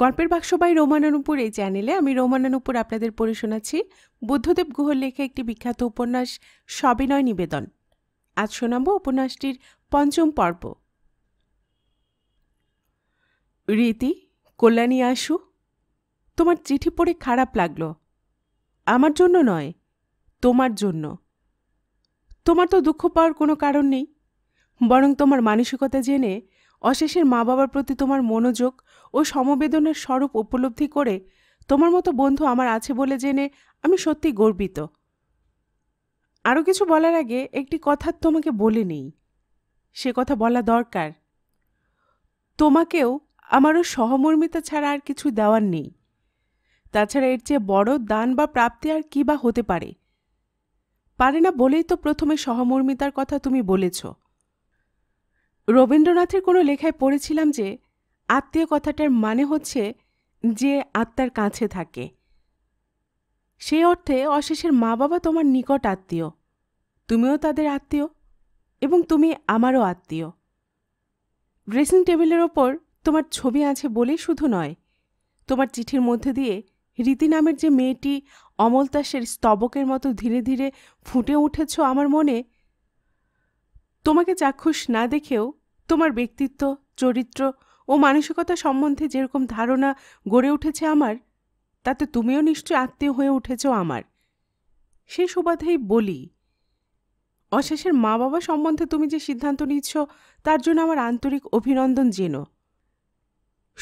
গল্পের বাক্স বাই রোমানানুপুর এই চ্যানেলে আমি রোমানানুপুর আপনাদের পড়ে শোনাচ্ছি বুদ্ধদেব গুহর লেখা একটি বিখ্যাত উপন্যাস সবিনয় নিবেদন আজ শোনাব উপন্যাসটির পঞ্চম পর্ব রীতি কল্যাণী আসু তোমার চিঠি পড়ে খারাপ লাগল আমার জন্য নয় তোমার জন্য তোমার তো দুঃখ পাওয়ার কোনো কারণ নেই বরং তোমার মানসিকতা জেনে অশেষের মা বাবার প্রতি তোমার মনোযোগ ও সমবেদনের স্বরূপ উপলব্ধি করে তোমার মতো বন্ধু আমার আছে বলে জেনে আমি সত্যি গর্বিত আরও কিছু বলার আগে একটি কথা তোমাকে বলে নেই সে কথা বলা দরকার তোমাকেও আমারও সহমর্মিতা ছাড়া আর কিছু দেওয়ার নেই তাছাড়া এর চেয়ে বড় দান বা প্রাপ্তি আর কী বা হতে পারে পারে না বলেই তো প্রথমে সহমর্মিতার কথা তুমি বলেছ রবীন্দ্রনাথের কোনো লেখায় পড়েছিলাম যে আত্মীয় কথাটার মানে হচ্ছে যে আত্মার কাছে থাকে সেই অর্থে অশেষের মা বাবা তোমার নিকট আত্মীয় তুমিও তাদের আত্মীয় এবং তুমি আমারও আত্মীয় ড্রেসিং টেবিলের ওপর তোমার ছবি আছে বলেই শুধু নয় তোমার চিঠির মধ্যে দিয়ে রীতি নামের যে মেয়েটি অমলতাসের স্তবকের মতো ধীরে ধীরে ফুটে উঠেছ আমার মনে তোমাকে চাক্ষুষ না দেখেও তোমার ব্যক্তিত্ব চরিত্র ও মানসিকতা সম্বন্ধে যেরকম ধারণা গড়ে উঠেছে আমার তাতে তুমিও নিশ্চয় আত্মীয় হয়ে উঠেছ আমার সে সুবাদেই বলি অশেষের মা বাবা সম্বন্ধে তুমি যে সিদ্ধান্ত নিচ্ছ তার জন্য আমার আন্তরিক অভিনন্দন যেন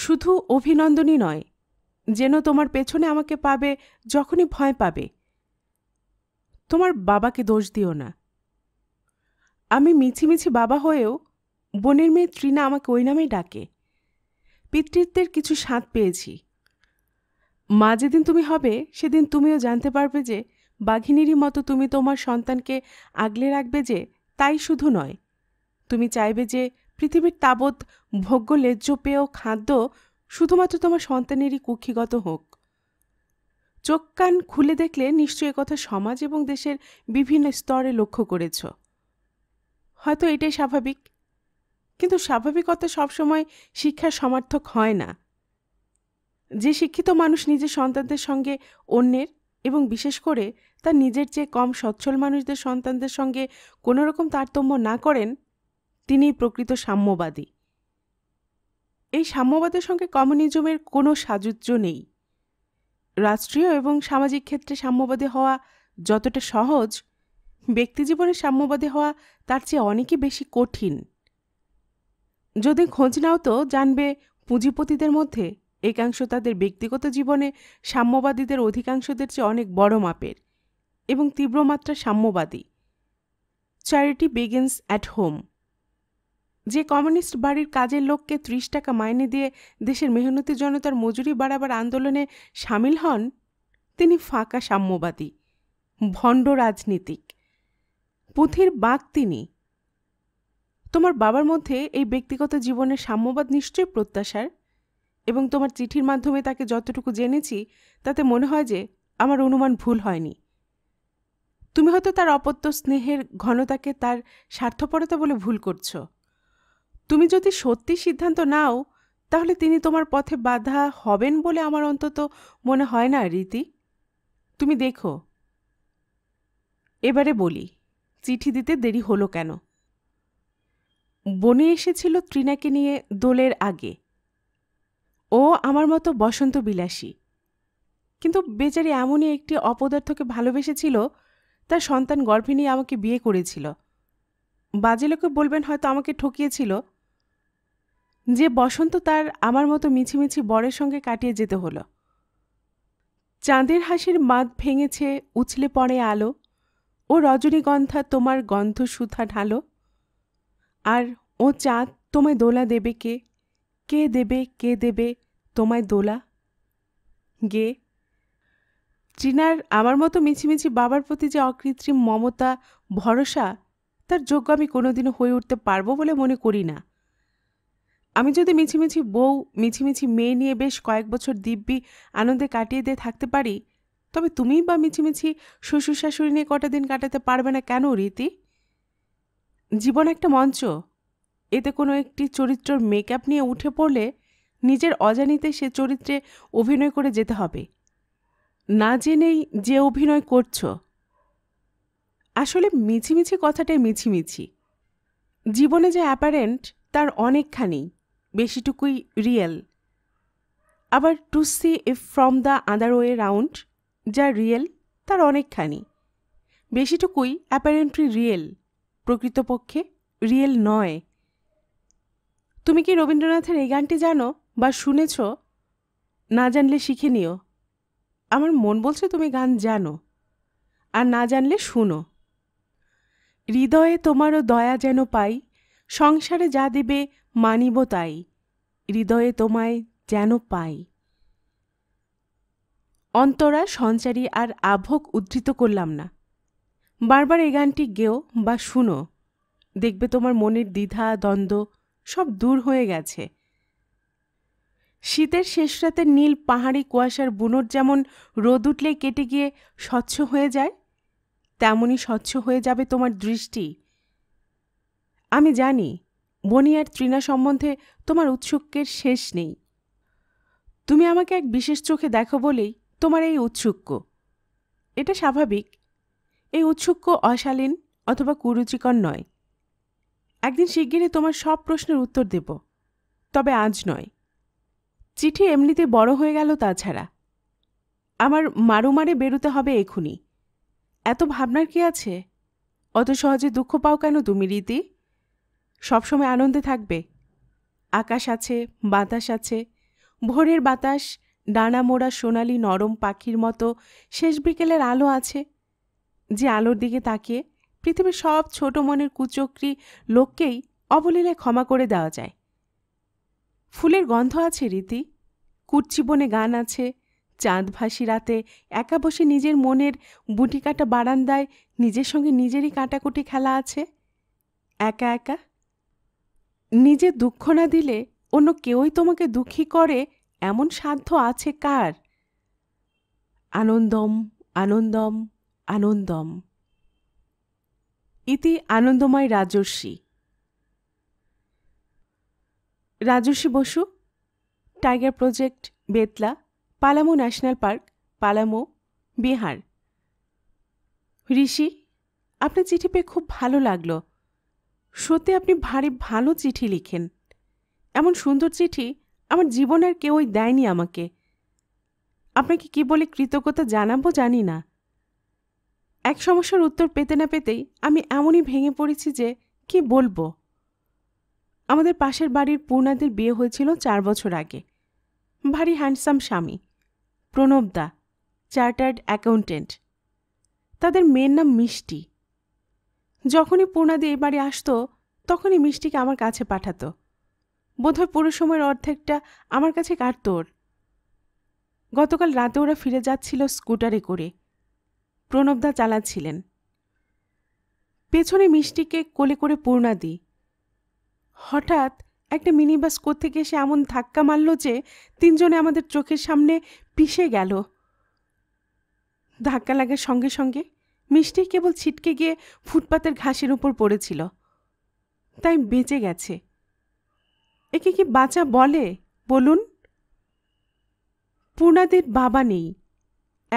শুধু অভিনন্দনই নয় যেন তোমার পেছনে আমাকে পাবে যখনই ভয় পাবে তোমার বাবাকে দোষ দিও না আমি মিছিমিছি বাবা হয়েও বোনের মেয়ে ত্রিনা আমাকে ওই নামেই ডাকে পিতৃত্বের কিছু স্বাদ পেয়েছি মা যেদিন তুমি হবে সেদিন তুমিও জানতে পারবে যে বাঘিনীরই মতো তুমি তোমার সন্তানকে আগলে রাখবে যে তাই শুধু নয় তুমি চাইবে যে পৃথিবীর তাবৎ ভোগ্য লেজ্য পেয় খাদ্য শুধুমাত্র তোমার সন্তানেরই কুক্ষিগত হোক চোখ কান খুলে দেখলে নিশ্চয়ই কথা সমাজ এবং দেশের বিভিন্ন স্তরে লক্ষ্য করেছ হয়তো এটাই স্বাভাবিক কিন্তু স্বাভাবিকতা সবসময় শিক্ষার সমার্থক হয় না যে শিক্ষিত মানুষ নিজের সন্তানদের সঙ্গে অন্যের এবং বিশেষ করে তার নিজের চেয়ে কম সচ্ছল মানুষদের সন্তানদের সঙ্গে কোনো রকম তারতম্য না করেন তিনি প্রকৃত সাম্যবাদী এই সাম্যবাদের সঙ্গে কমিউনিজমের কোনো সাজুজ্য নেই রাষ্ট্রীয় এবং সামাজিক ক্ষেত্রে সাম্যবাদী হওয়া যতটা সহজ ব্যক্তিজীবনে সাম্যবাদী হওয়া তার চেয়ে অনেকই বেশি কঠিন যদি খোঁজ নাও তো জানবে পুঁজিপতিদের মধ্যে একাংশ তাদের ব্যক্তিগত জীবনে সাম্যবাদীদের অধিকাংশদের চেয়ে অনেক বড় মাপের এবং তীব্র মাত্রা সাম্যবাদী চ্যারিটি বিগিনস অ্যাট হোম যে কমিউনিস্ট বাড়ির কাজের লোককে ত্রিশ টাকা মাইনে দিয়ে দেশের মেহনতি জনতার মজুরি বাড়াবার আন্দোলনে সামিল হন তিনি ফাঁকা সাম্যবাদী ভণ্ড রাজনীতিক পুঁথির বাঘ তিনি তোমার বাবার মধ্যে এই ব্যক্তিগত জীবনের সাম্যবাদ নিশ্চয়ই প্রত্যাশার এবং তোমার চিঠির মাধ্যমে তাকে যতটুকু জেনেছি তাতে মনে হয় যে আমার অনুমান ভুল হয়নি তুমি হয়তো তার অপত্য স্নেহের ঘনতাকে তার স্বার্থপরতা বলে ভুল করছো তুমি যদি সত্যি সিদ্ধান্ত নাও তাহলে তিনি তোমার পথে বাধা হবেন বলে আমার অন্তত মনে হয় না রীতি তুমি দেখো এবারে বলি চিঠি দিতে দেরি হলো কেন বনে এসেছিল ত্রিনাকে নিয়ে দোলের আগে ও আমার মতো বসন্ত বিলাসী কিন্তু বেচারি এমনই একটি অপদার্থকে ভালোবেসেছিল তার সন্তান গর্ভে নিয়ে আমাকে বিয়ে করেছিল বাজে লোকে বলবেন হয়তো আমাকে ঠকিয়েছিল যে বসন্ত তার আমার মতো মিছিমিছি বরের সঙ্গে কাটিয়ে যেতে হলো চাঁদের হাসির মাদ ভেঙেছে উছলে পড়ে আলো ও রজনীগন্ধা তোমার গন্ধ সুথা ঢালো আর ও চাঁদ তোমায় দোলা দেবে কে কে দেবে কে দেবে তোমায় দোলা গে চিনার আমার মতো মিছিমিছি বাবার প্রতি যে অকৃত্রিম মমতা ভরসা তার যোগ্য আমি কোনোদিনও হয়ে উঠতে পারবো বলে মনে করি না আমি যদি মিছিমিছি বউ মিছিমিছি মেয়ে নিয়ে বেশ কয়েক বছর দিব্যি আনন্দে কাটিয়ে দিয়ে থাকতে পারি তবে তুমিই বা মিছিমিছি শ্বশুর শাশুড়ি নিয়ে কটা দিন কাটাতে পারবে না কেন রীতি জীবন একটা মঞ্চ এতে কোনো একটি চরিত্রর মেকআপ নিয়ে উঠে পড়লে নিজের অজানিতে সে চরিত্রে অভিনয় করে যেতে হবে না জেনেই যে অভিনয় করছ আসলে মিছিমিছি কথাটাই মিছিমিছি জীবনে যে অ্যাপারেন্ট তার অনেকখানি বেশিটুকুই রিয়েল আবার to see if from the other way round যা রিয়েল তার অনেকখানি বেশিটুকুই অ্যাপারেন্টলি রিয়েল প্রকৃতপক্ষে রিয়েল নয় তুমি কি রবীন্দ্রনাথের এই গানটি জানো বা শুনেছ না জানলে শিখে নিও আমার মন বলছে তুমি গান জানো আর না জানলে শুনো হৃদয়ে তোমারও দয়া যেন পাই সংসারে যা দেবে মানিব তাই হৃদয়ে তোমায় যেন পাই অন্তরা সঞ্চারী আর আভক উদ্ধৃত করলাম না বারবার এই গানটি গেও বা শুনো দেখবে তোমার মনের দ্বিধা দ্বন্দ্ব সব দূর হয়ে গেছে শীতের শেষ রাতে নীল পাহাড়ি কুয়াশার বুনট যেমন রোদ উঠলে কেটে গিয়ে স্বচ্ছ হয়ে যায় তেমনই স্বচ্ছ হয়ে যাবে তোমার দৃষ্টি আমি জানি বনি আর তৃণা সম্বন্ধে তোমার উৎসুক্যের শেষ নেই তুমি আমাকে এক বিশেষ চোখে দেখো বলেই তোমার এই উৎসুক্য এটা স্বাভাবিক এই উৎসুক্য অশালীন অথবা কুরুচিকর নয় একদিন শিগগিরই তোমার সব প্রশ্নের উত্তর দেব তবে আজ নয় চিঠি এমনিতে বড় হয়ে গেল তাছাড়া আমার মারুমারে বেরুতে হবে এখুনি এত ভাবনার কি আছে অত সহজে দুঃখ পাও কেন তুমি রীতি সবসময় আনন্দে থাকবে আকাশ আছে বাতাস আছে ভোরের বাতাস ডানা মোড়া সোনালি নরম পাখির মতো শেষ বিকেলের আলো আছে যে আলোর দিকে তাকিয়ে পৃথিবীর সব ছোট মনের কুচক্রি লোককেই অবলীলে ক্ষমা করে দেওয়া যায় ফুলের গন্ধ আছে রীতি কুটচিবনে গান আছে চাঁদ ভাসি রাতে একা বসে নিজের মনের বুটি কাটা বারান্দায় নিজের সঙ্গে নিজেরই কাটাকুটি খেলা আছে একা একা নিজে দুঃখ না দিলে অন্য কেউই তোমাকে দুঃখী করে এমন সাধ্য আছে কার আনন্দম আনন্দম আনন্দম ইতি Anandamoy Rajarshi Rajarshi Basu tiger project Betla Palamau national park Palamau Bihar Rishi আপনার চিঠি পেয়ে খুব ভালো লাগলো সত্যি আপনি ভারী ভালো চিঠি লিখেন এমন সুন্দর চিঠি আমার জীবনের কেউই দেয়নি আমাকে আপনাকে কি বলে কৃতজ্ঞতা জানাবো জানি না এক সমস্যার উত্তর পেতে না পেতেই আমি এমনই ভেঙে পড়েছি যে কি বলবো আমাদের পাশের বাড়ির পূর্ণাদের বিয়ে হয়েছিল চার বছর আগে ভারী হ্যান্ডসাম স্বামী প্রণবদা চার্টার্ড অ্যাকাউন্টেন্ট তাদের মেয়ের নাম মিষ্টি যখনই পূর্ণাদি এই বাড়ি আসতো তখনই মিষ্টিকে আমার কাছে পাঠাতো বোধহয় পুরো সময়ের অর্ধেকটা আমার কাছে কাটত ওর গতকাল রাতে ওরা ফিরে যাচ্ছিল স্কুটারে করে প্রণবদা চালাচ্ছিলেন পেছনে মিষ্টিকে কোলে করে পূর্ণাদি হঠাৎ একটা মিনিবাস বাস থেকে এসে এমন ধাক্কা মারল যে তিনজনে আমাদের চোখের সামনে পিষে গেল ধাক্কা লাগার সঙ্গে সঙ্গে মিষ্টি কেবল ছিটকে গিয়ে ফুটপাতের ঘাসের উপর পড়েছিল তাই বেঁচে গেছে একে কি বাঁচা বলে বলুন পূর্ণাদের বাবা নেই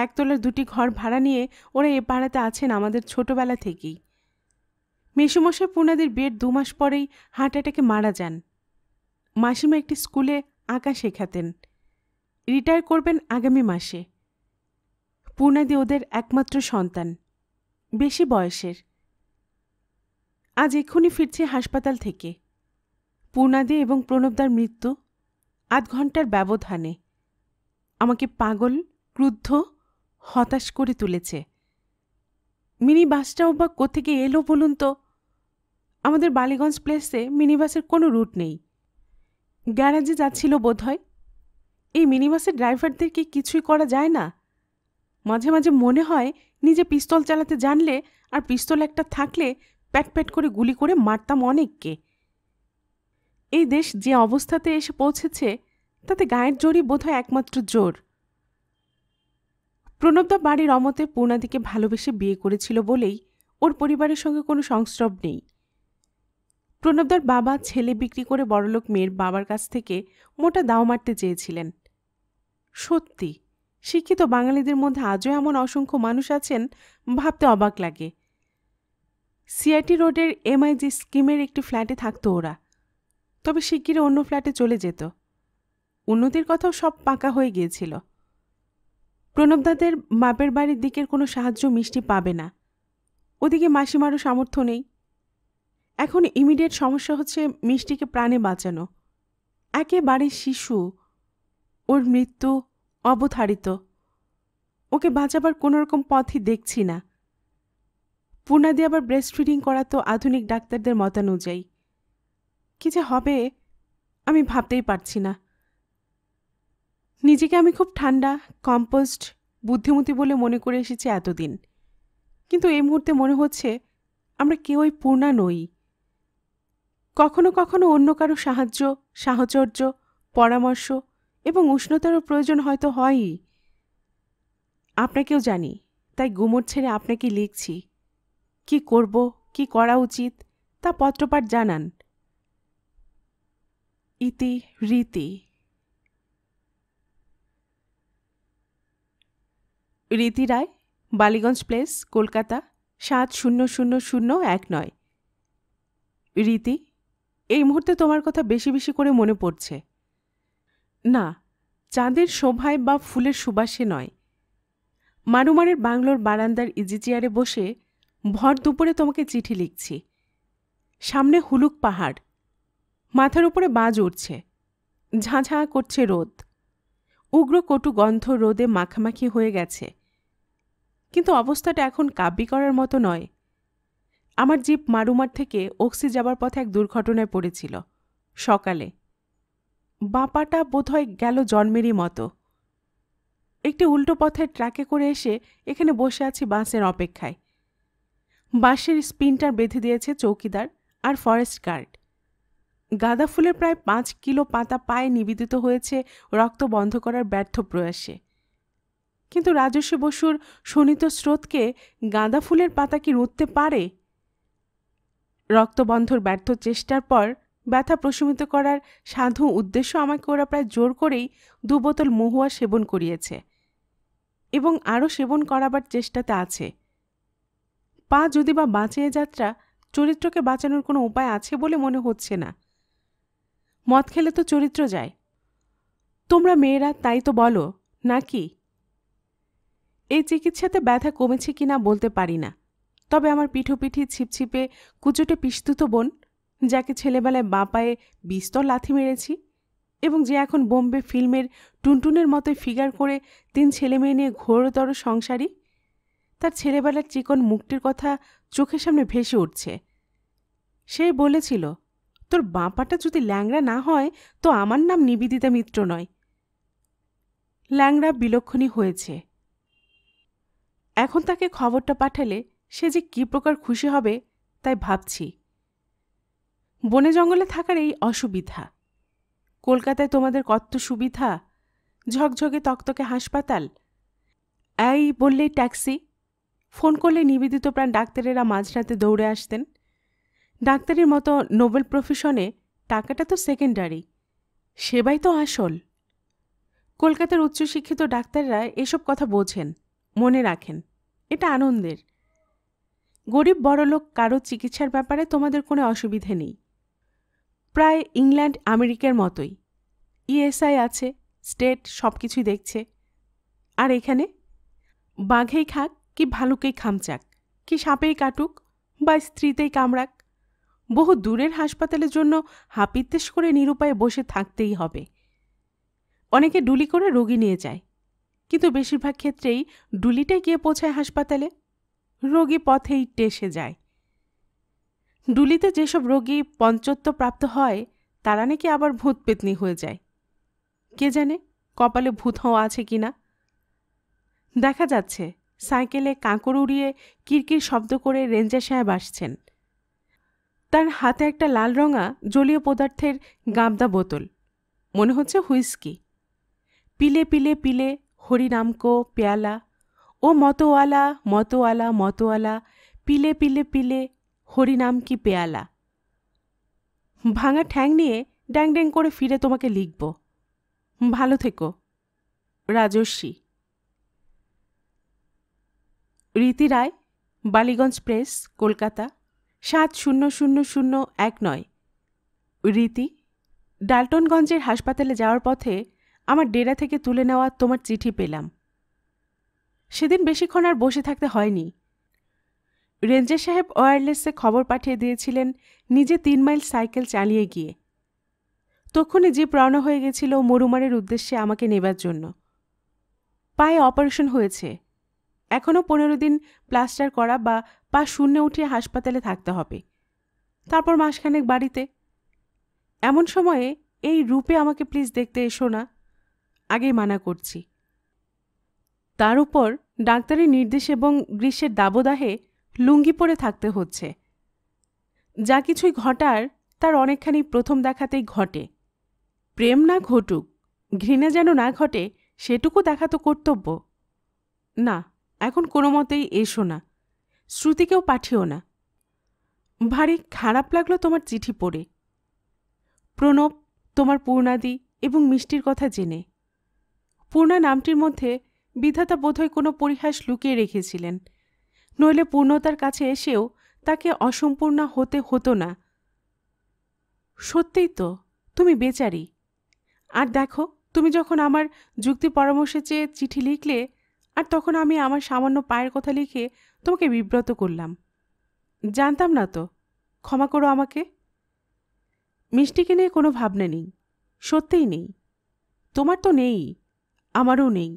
একতলার দুটি ঘর ভাড়া নিয়ে ওরা এ পাড়াতে আছেন আমাদের ছোটবেলা থেকেই মেসুমশাই পুনাদের বিয়ের দু মাস পরেই হার্ট অ্যাটাকে মারা যান মাসিমা একটি স্কুলে আঁকা শেখাতেন রিটায়ার করবেন আগামী মাসে পূর্ণাদি ওদের একমাত্র সন্তান বেশি বয়সের আজ এক্ষুনি ফিরছে হাসপাতাল থেকে পূর্ণাদি এবং প্রণবদার মৃত্যু আধ ঘন্টার ব্যবধানে আমাকে পাগল ক্রুদ্ধ হতাশ করে তুলেছে মিনি বাসটাও বা কোথেকে এলো বলুন তো আমাদের বালিগঞ্জ প্লেসে মিনি বাসের কোনো রুট নেই গ্যারাজে যাচ্ছিল বোধ হয় এই মিনি বাসের ড্রাইভারদেরকে কিছুই করা যায় না মাঝে মাঝে মনে হয় নিজে পিস্তল চালাতে জানলে আর পিস্তল একটা থাকলে প্যাট প্যাট করে গুলি করে মারতাম অনেককে এই দেশ যে অবস্থাতে এসে পৌঁছেছে তাতে গায়ের জোরই বোধহয় একমাত্র জোর প্রণবদা বাড়ির অমতে পূর্ণাদিকে ভালোবেসে বিয়ে করেছিল বলেই ওর পরিবারের সঙ্গে কোনো সংস্রব নেই প্রণবদার বাবা ছেলে বিক্রি করে বড়লোক মেয়ের বাবার কাছ থেকে মোটা দাও মারতে চেয়েছিলেন সত্যি শিক্ষিত বাঙালিদের মধ্যে আজও এমন অসংখ্য মানুষ আছেন ভাবতে অবাক লাগে সিআইটি রোডের এমআইজি স্কিমের একটি ফ্ল্যাটে থাকতো ওরা তবে শিগগির অন্য ফ্ল্যাটে চলে যেত উন্নতির কথাও সব পাকা হয়ে গিয়েছিল প্রণবদাদের বাপের বাড়ির দিকের কোনো সাহায্য মিষ্টি পাবে না ওদিকে মাসিমারও সামর্থ্য নেই এখন ইমিডিয়েট সমস্যা হচ্ছে মিষ্টিকে প্রাণে বাঁচানো একেবারে শিশু ওর মৃত্যু অবধারিত ওকে বাঁচাবার কোনো রকম পথই দেখছি না পূর্ণাদি আবার ব্রেস্ট ফিডিং করা তো আধুনিক ডাক্তারদের মতানুযায়ী কী যে হবে আমি ভাবতেই পারছি না নিজেকে আমি খুব ঠান্ডা কম্পোস্ট বুদ্ধিমতী বলে মনে করে এসেছি এতদিন কিন্তু এই মুহূর্তে মনে হচ্ছে আমরা কেউই পূর্ণা নই কখনো কখনো অন্য কারো সাহায্য সাহচর্য পরামর্শ এবং উষ্ণতারও প্রয়োজন হয়তো হয়ই আপনাকেও জানি তাই গুমর ছেড়ে আপনাকে লিখছি কি করব কি করা উচিত তা পত্রপাঠ জানান ইতি রীতি রীতি রায় বালিগঞ্জ প্লেস কলকাতা সাত শূন্য শূন্য শূন্য এক নয় রীতি এই মুহূর্তে তোমার কথা বেশি বেশি করে মনে পড়ছে না চাঁদের শোভায় বা ফুলের সুবাসে নয় মারুমারের বাংলোর বারান্দার ইজি চেয়ারে বসে ভর দুপুরে তোমাকে চিঠি লিখছি সামনে হুলুক পাহাড় মাথার উপরে বাজ উঠছে ঝাঁঝাঁ করছে রোদ উগ্র কটু গন্ধ রোদে মাখামাখি হয়ে গেছে কিন্তু অবস্থাটা এখন কাব্যি করার মতো নয় আমার জিপ মারুমার থেকে অক্সি যাবার পথে এক দুর্ঘটনায় পড়েছিল সকালে বাপাটা বোধহয় গেল জন্মেরই মতো একটি উল্টো পথের ট্রাকে করে এসে এখানে বসে আছি বাসের অপেক্ষায় বাসের স্পিনটার বেঁধে দিয়েছে চৌকিদার আর ফরেস্ট গার্ড গাঁদা ফুলের প্রায় পাঁচ কিলো পাতা পায়ে নিবেদিত হয়েছে রক্ত বন্ধ করার ব্যর্থ প্রয়াসে কিন্তু রাজস্ব বসুর শোণিত স্রোতকে গাঁদা ফুলের পাতা কি রুখতে পারে রক্তবন্ধর ব্যর্থ চেষ্টার পর ব্যথা প্রশমিত করার সাধু উদ্দেশ্য আমাকে ওরা প্রায় জোর করেই দু বোতল মহুয়া সেবন করিয়েছে এবং আরও সেবন করাবার চেষ্টাতে আছে পা যদি বা বাঁচিয়ে যাত্রা চরিত্রকে বাঁচানোর কোনো উপায় আছে বলে মনে হচ্ছে না মদ খেলে তো চরিত্র যায় তোমরা মেয়েরা তাই তো বলো নাকি এই চিকিৎসাতে ব্যথা কমেছে কিনা বলতে পারি না তবে আমার পিঠোপিঠি ছিপছিপে কুচোটে পিস্তুত বোন যাকে ছেলেবেলায় বাঁ পায়ে বিস্তর লাথি মেরেছি এবং যে এখন বোম্বে ফিল্মের টুনটুনের মতোই ফিগার করে তিন ছেলে মেয়ে নিয়ে ঘোরতর সংসারী তার ছেলেবেলার চিকন মুখটির কথা চোখের সামনে ভেসে উঠছে সে বলেছিল তোর বাঁপাটা যদি ল্যাংড়া না হয় তো আমার নাম নিবেদিতা মিত্র নয় ল্যাংড়া বিলক্ষণী হয়েছে এখন তাকে খবরটা পাঠালে সে যে কী প্রকার খুশি হবে তাই ভাবছি বনে জঙ্গলে থাকার এই অসুবিধা কলকাতায় তোমাদের কত সুবিধা ঝকঝকে তকতকে হাসপাতাল এই বললেই ট্যাক্সি ফোন করলে নিবেদিত প্রাণ ডাক্তারেরা মাঝরাতে দৌড়ে আসতেন ডাক্তারের মতো নোবেল প্রফেশনে টাকাটা তো সেকেন্ডারি সেবাই তো আসল কলকাতার উচ্চশিক্ষিত ডাক্তাররা এসব কথা বোঝেন মনে রাখেন এটা আনন্দের গরিব বড়লোক কারো চিকিৎসার ব্যাপারে তোমাদের কোনো অসুবিধে নেই প্রায় ইংল্যান্ড আমেরিকার মতোই ইএসআই আছে স্টেট সব কিছুই দেখছে আর এখানে বাঘেই খাক কি ভালুকেই খামচাক কি সাপেই কাটুক বা স্ত্রীতেই কামড়াক বহু দূরের হাসপাতালের জন্য হাপিত্তেশ করে নিরুপায়ে বসে থাকতেই হবে অনেকে ডুলি করে রোগী নিয়ে যায় কিন্তু বেশিরভাগ ক্ষেত্রেই ডুলিটাই গিয়ে পৌঁছায় হাসপাতালে রোগী পথেই টেসে যায় ডুলিতে যেসব রোগী পঞ্চত্ব প্রাপ্ত হয় তারা নাকি আবার ভূত পেতনি হয়ে যায় কে জানে কপালে ভূত হওয়া আছে কি না দেখা যাচ্ছে সাইকেলে কাঁকর উড়িয়ে কিরকির শব্দ করে রেঞ্জার সাহেব আসছেন তার হাতে একটা লাল রঙা জলীয় পদার্থের গাবদা বোতল মনে হচ্ছে হুইস্কি পিলে পিলে পিলে হরিনামকো পেয়ালা ও মতোয়ালা মতোয়ালা মতোয়ালা পিলে পিলে পিলে হরিনাম কি পেয়ালা ভাঙা ঠ্যাং নিয়ে ড্যাং ড্যাং করে ফিরে তোমাকে লিখব ভালো থেকো রাজস্বী রীতি রায় বালিগঞ্জ প্রেস কলকাতা সাত শূন্য শূন্য শূন্য এক নয় রীতি ডাল্টনগঞ্জের হাসপাতালে যাওয়ার পথে আমার ডেরা থেকে তুলে নেওয়া তোমার চিঠি পেলাম সেদিন বেশিক্ষণ আর বসে থাকতে হয়নি রেঞ্জার সাহেব ওয়্যারলেসে খবর পাঠিয়ে দিয়েছিলেন নিজে তিন মাইল সাইকেল চালিয়ে গিয়ে তক্ষণে জিপ রওনা হয়ে গেছিল মরুমারের উদ্দেশ্যে আমাকে নেবার জন্য পায়ে অপারেশন হয়েছে এখনও পনেরো দিন প্লাস্টার করা বা পা শূন্য উঠিয়ে হাসপাতালে থাকতে হবে তারপর মাসখানেক বাড়িতে এমন সময়ে এই রূপে আমাকে প্লিজ দেখতে এসো না আগে মানা করছি তার উপর ডাক্তারের নির্দেশ এবং গ্রীষ্মের দাবদাহে লুঙ্গি পরে থাকতে হচ্ছে যা কিছুই ঘটার তার অনেকখানি প্রথম দেখাতেই ঘটে প্রেম না ঘটুক ঘৃণা যেন না ঘটে সেটুকু দেখা তো কর্তব্য না এখন কোনো মতেই এসো না শ্রুতিকেও পাঠিও না ভারী খারাপ লাগলো তোমার চিঠি পড়ে প্রণব তোমার পূর্ণাদি এবং মিষ্টির কথা জেনে পূর্ণা নামটির মধ্যে বিধাতা বোধহয় কোনো পরিহাস লুকিয়ে রেখেছিলেন নইলে পূর্ণতার কাছে এসেও তাকে অসম্পূর্ণা হতে হতো না সত্যিই তো তুমি বেচারি আর দেখো তুমি যখন আমার যুক্তি পরামর্শে চেয়ে চিঠি লিখলে আর তখন আমি আমার সামান্য পায়ের কথা লিখে তোমাকে বিব্রত করলাম জানতাম না তো ক্ষমা করো আমাকে মিষ্টিকে নিয়ে কোনো ভাবনা নেই সত্যিই নেই তোমার তো নেই আমারও নেই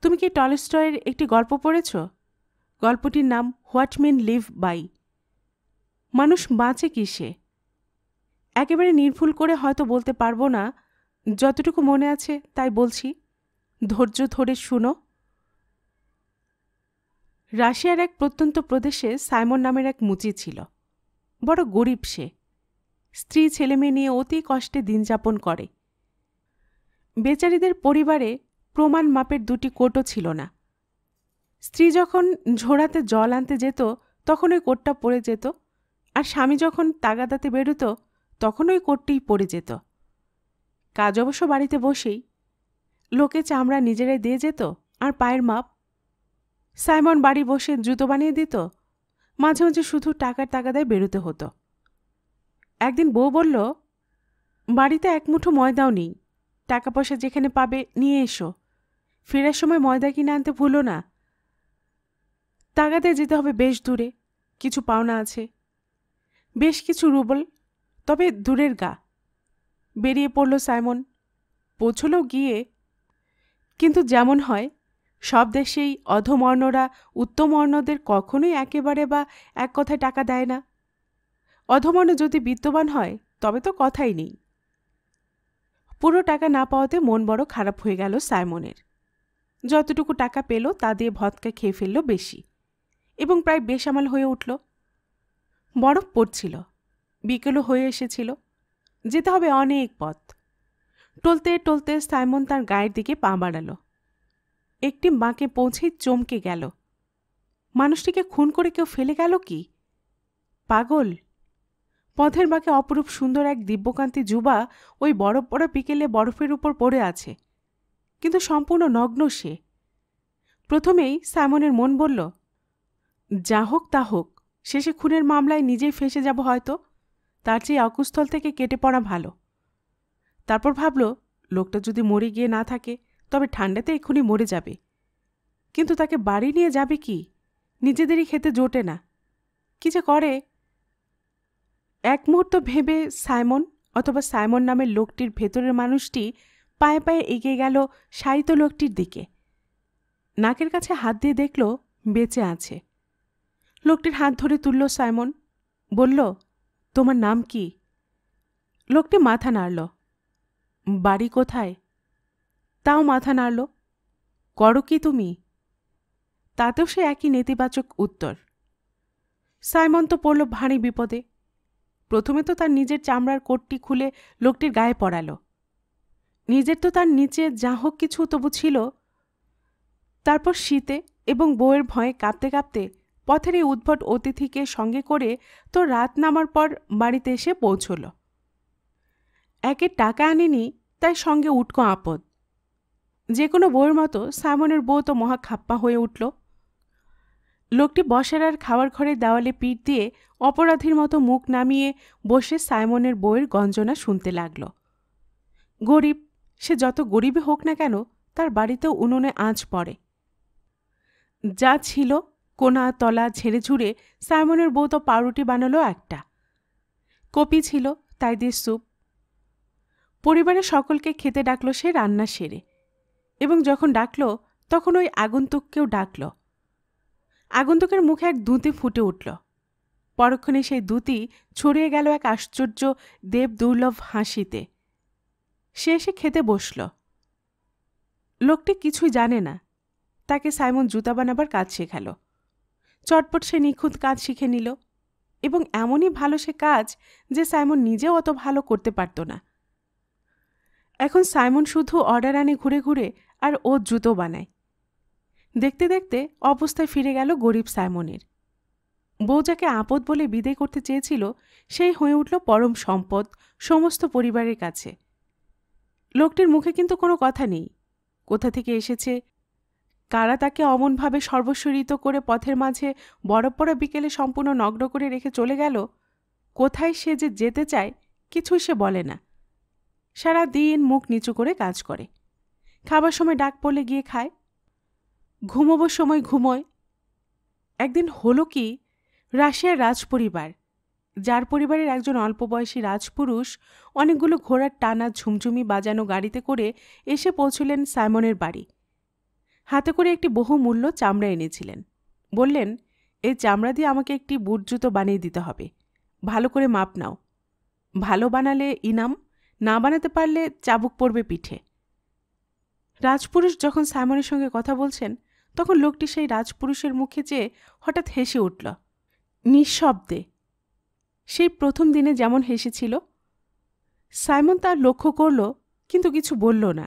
তুমি কি টলস্টয়ের একটি গল্প পড়েছ গল্পটির নাম হোয়াট মেন লিভ বাই মানুষ বাঁচে সে একেবারে নির্ভুল করে হয়তো বলতে পারবো না যতটুকু মনে আছে তাই বলছি ধৈর্য ধরে শুনো রাশিয়ার এক প্রত্যন্ত প্রদেশে সাইমন নামের এক মুচি ছিল বড় গরিব সে স্ত্রী ছেলেমেয়ে নিয়ে অতি কষ্টে দিন যাপন করে বেচারিদের পরিবারে প্রমাণ মাপের দুটি কোটও ছিল না স্ত্রী যখন ঝোড়াতে জল আনতে যেত তখন ওই কোটটা পড়ে যেত আর স্বামী যখন তাগাদাতে বেরোত তখন ওই কোটটিই পড়ে যেত কাজ অবশ্য বাড়িতে বসেই লোকে চামড়া নিজেরাই দিয়ে যেত আর পায়ের মাপ সাইমন বাড়ি বসে জুতো বানিয়ে দিত মাঝে মাঝে শুধু টাকার তাগাদায় বেরোতে হতো একদিন বউ বলল বাড়িতে এক মুঠো ময়দাও নেই টাকা পয়সা যেখানে পাবে নিয়ে এসো ফেরার সময় ময়দা কিনে আনতে ভুলো না তাগাতে যেতে হবে বেশ দূরে কিছু পাওনা আছে বেশ কিছু রুবল তবে দূরের গা বেরিয়ে পড়ল সাইমন পৌঁছলো গিয়ে কিন্তু যেমন হয় সব দেশেই অধমর্ণরা উত্তমর্ণদের কখনোই একেবারে বা এক কথায় টাকা দেয় না অধমর্ণ যদি বিত্তবান হয় তবে তো কথাই নেই পুরো টাকা না পাওয়াতে মন বড় খারাপ হয়ে গেল সাইমনের যতটুকু টাকা পেল তা দিয়ে ভদকা খেয়ে ফেলল বেশি এবং প্রায় বেসামাল হয়ে উঠল বরফ পড়ছিল বিকেলও হয়ে এসেছিল যেতে হবে অনেক পথ টলতে টলতে সাইমন তার গায়ের দিকে পা বাড়াল একটি মাকে পৌঁছেই চমকে গেল মানুষটিকে খুন করে কেউ ফেলে গেল কি পাগল পথের বাঁকে অপরূপ সুন্দর এক দিব্যকান্তি যুবা ওই বরফ বড় বিকেলে বরফের উপর পড়ে আছে কিন্তু সম্পূর্ণ নগ্ন সে প্রথমেই স্যামনের মন বলল যা হোক তা হোক শেষে খুনের মামলায় নিজেই ফেসে যাব হয়তো তার চেয়ে অকুস্থল থেকে কেটে পড়া ভালো তারপর ভাবল লোকটা যদি মরে গিয়ে না থাকে তবে ঠান্ডাতে এক্ষুনি মরে যাবে কিন্তু তাকে বাড়ি নিয়ে যাবে কি নিজেদেরই খেতে জোটে না কি যে করে এক মুহূর্ত ভেবে সাইমন অথবা সাইমন নামের লোকটির ভেতরের মানুষটি পায়ে পায়ে এগিয়ে গেল সাহিত্য লোকটির দিকে নাকের কাছে হাত দিয়ে দেখল বেঁচে আছে লোকটির হাত ধরে তুলল সাইমন বলল তোমার নাম কি লোকটি মাথা নাড়ল বাড়ি কোথায় তাও মাথা নাড়ল করো কি তুমি তাতেও সে একই নেতিবাচক উত্তর সাইমন তো পড়ল ভারী বিপদে প্রথমে তো তার নিজের চামড়ার কোটটি খুলে লোকটির গায়ে পড়াল নিজের তো তার নিচে যা হোক কিছু তবু ছিল তারপর শীতে এবং বউয়ের ভয়ে কাঁপতে কাঁপতে পথের এই উদ্ভট অতিথিকে সঙ্গে করে তো রাত নামার পর বাড়িতে এসে পৌঁছল একে টাকা আনেনি তাই সঙ্গে উটকো আপদ যে কোনো বউয়ের মতো সাইমনের বউ তো মহা খাপ্পা হয়ে উঠল লোকটি বসার আর খাওয়ার ঘরে দেওয়ালে পিঠ দিয়ে অপরাধীর মতো মুখ নামিয়ে বসে সাইমনের বইয়ের গঞ্জনা শুনতে লাগল গরিব সে যত গরিবে হোক না কেন তার বাড়িতেও উনুনে আঁচ পড়ে যা ছিল কোনা তলা ঝেড়ে ঝুড়ে সাইমনের বউ তো পাউরুটি বানালো একটা কপি ছিল তাই দিয়ে স্যুপ পরিবারের সকলকে খেতে ডাকলো সে রান্না সেরে এবং যখন ডাকল তখন ওই আগন্তুককেও ডাকল আগন্তুকের মুখে এক দুঁতে ফুটে উঠল পরক্ষণে সেই দুটি ছড়িয়ে গেল এক আশ্চর্য দেব দুর্লভ হাসিতে সে এসে খেতে বসল লোকটি কিছুই জানে না তাকে সাইমন জুতা বানাবার কাজ শেখালো চটপট সে নিখুঁত কাজ শিখে নিল এবং এমনই ভালো সে কাজ যে সাইমন নিজেও অত ভালো করতে পারত না এখন সাইমন শুধু অর্ডার আনে ঘুরে ঘুরে আর ও জুতো বানায় দেখতে দেখতে অবস্থায় ফিরে গেল গরিব সাইমনের বউ যাকে আপদ বলে বিদায় করতে চেয়েছিল সেই হয়ে উঠল পরম সম্পদ সমস্ত পরিবারের কাছে লোকটির মুখে কিন্তু কোনো কথা নেই কোথা থেকে এসেছে কারা তাকে অমনভাবে সর্বস্বরিত করে পথের মাঝে বরফপরা বিকেলে সম্পূর্ণ নগ্ন করে রেখে চলে গেল কোথায় সে যে যেতে চায় কিছুই সে বলে না সারা দিন মুখ নিচু করে কাজ করে খাবার সময় ডাক পড়লে গিয়ে খায় ঘুমবো সময় ঘুমোয় একদিন হলো কি রাশিয়ার রাজপরিবার যার পরিবারের একজন অল্পবয়সী রাজপুরুষ অনেকগুলো ঘোড়ার টানা ঝুমঝুমি বাজানো গাড়িতে করে এসে পৌঁছলেন সাইমনের বাড়ি হাতে করে একটি বহুমূল্য চামড়া এনেছিলেন বললেন এই চামড়া দিয়ে আমাকে একটি বুট জুতো বানিয়ে দিতে হবে ভালো করে মাপ নাও ভালো বানালে ইনাম না বানাতে পারলে চাবুক পড়বে পিঠে রাজপুরুষ যখন সাইমনের সঙ্গে কথা বলছেন তখন লোকটি সেই রাজপুরুষের মুখে চেয়ে হঠাৎ হেসে উঠল নিঃশব্দে সেই প্রথম দিনে যেমন হেসেছিল সাইমন তার লক্ষ্য করল কিন্তু কিছু বলল না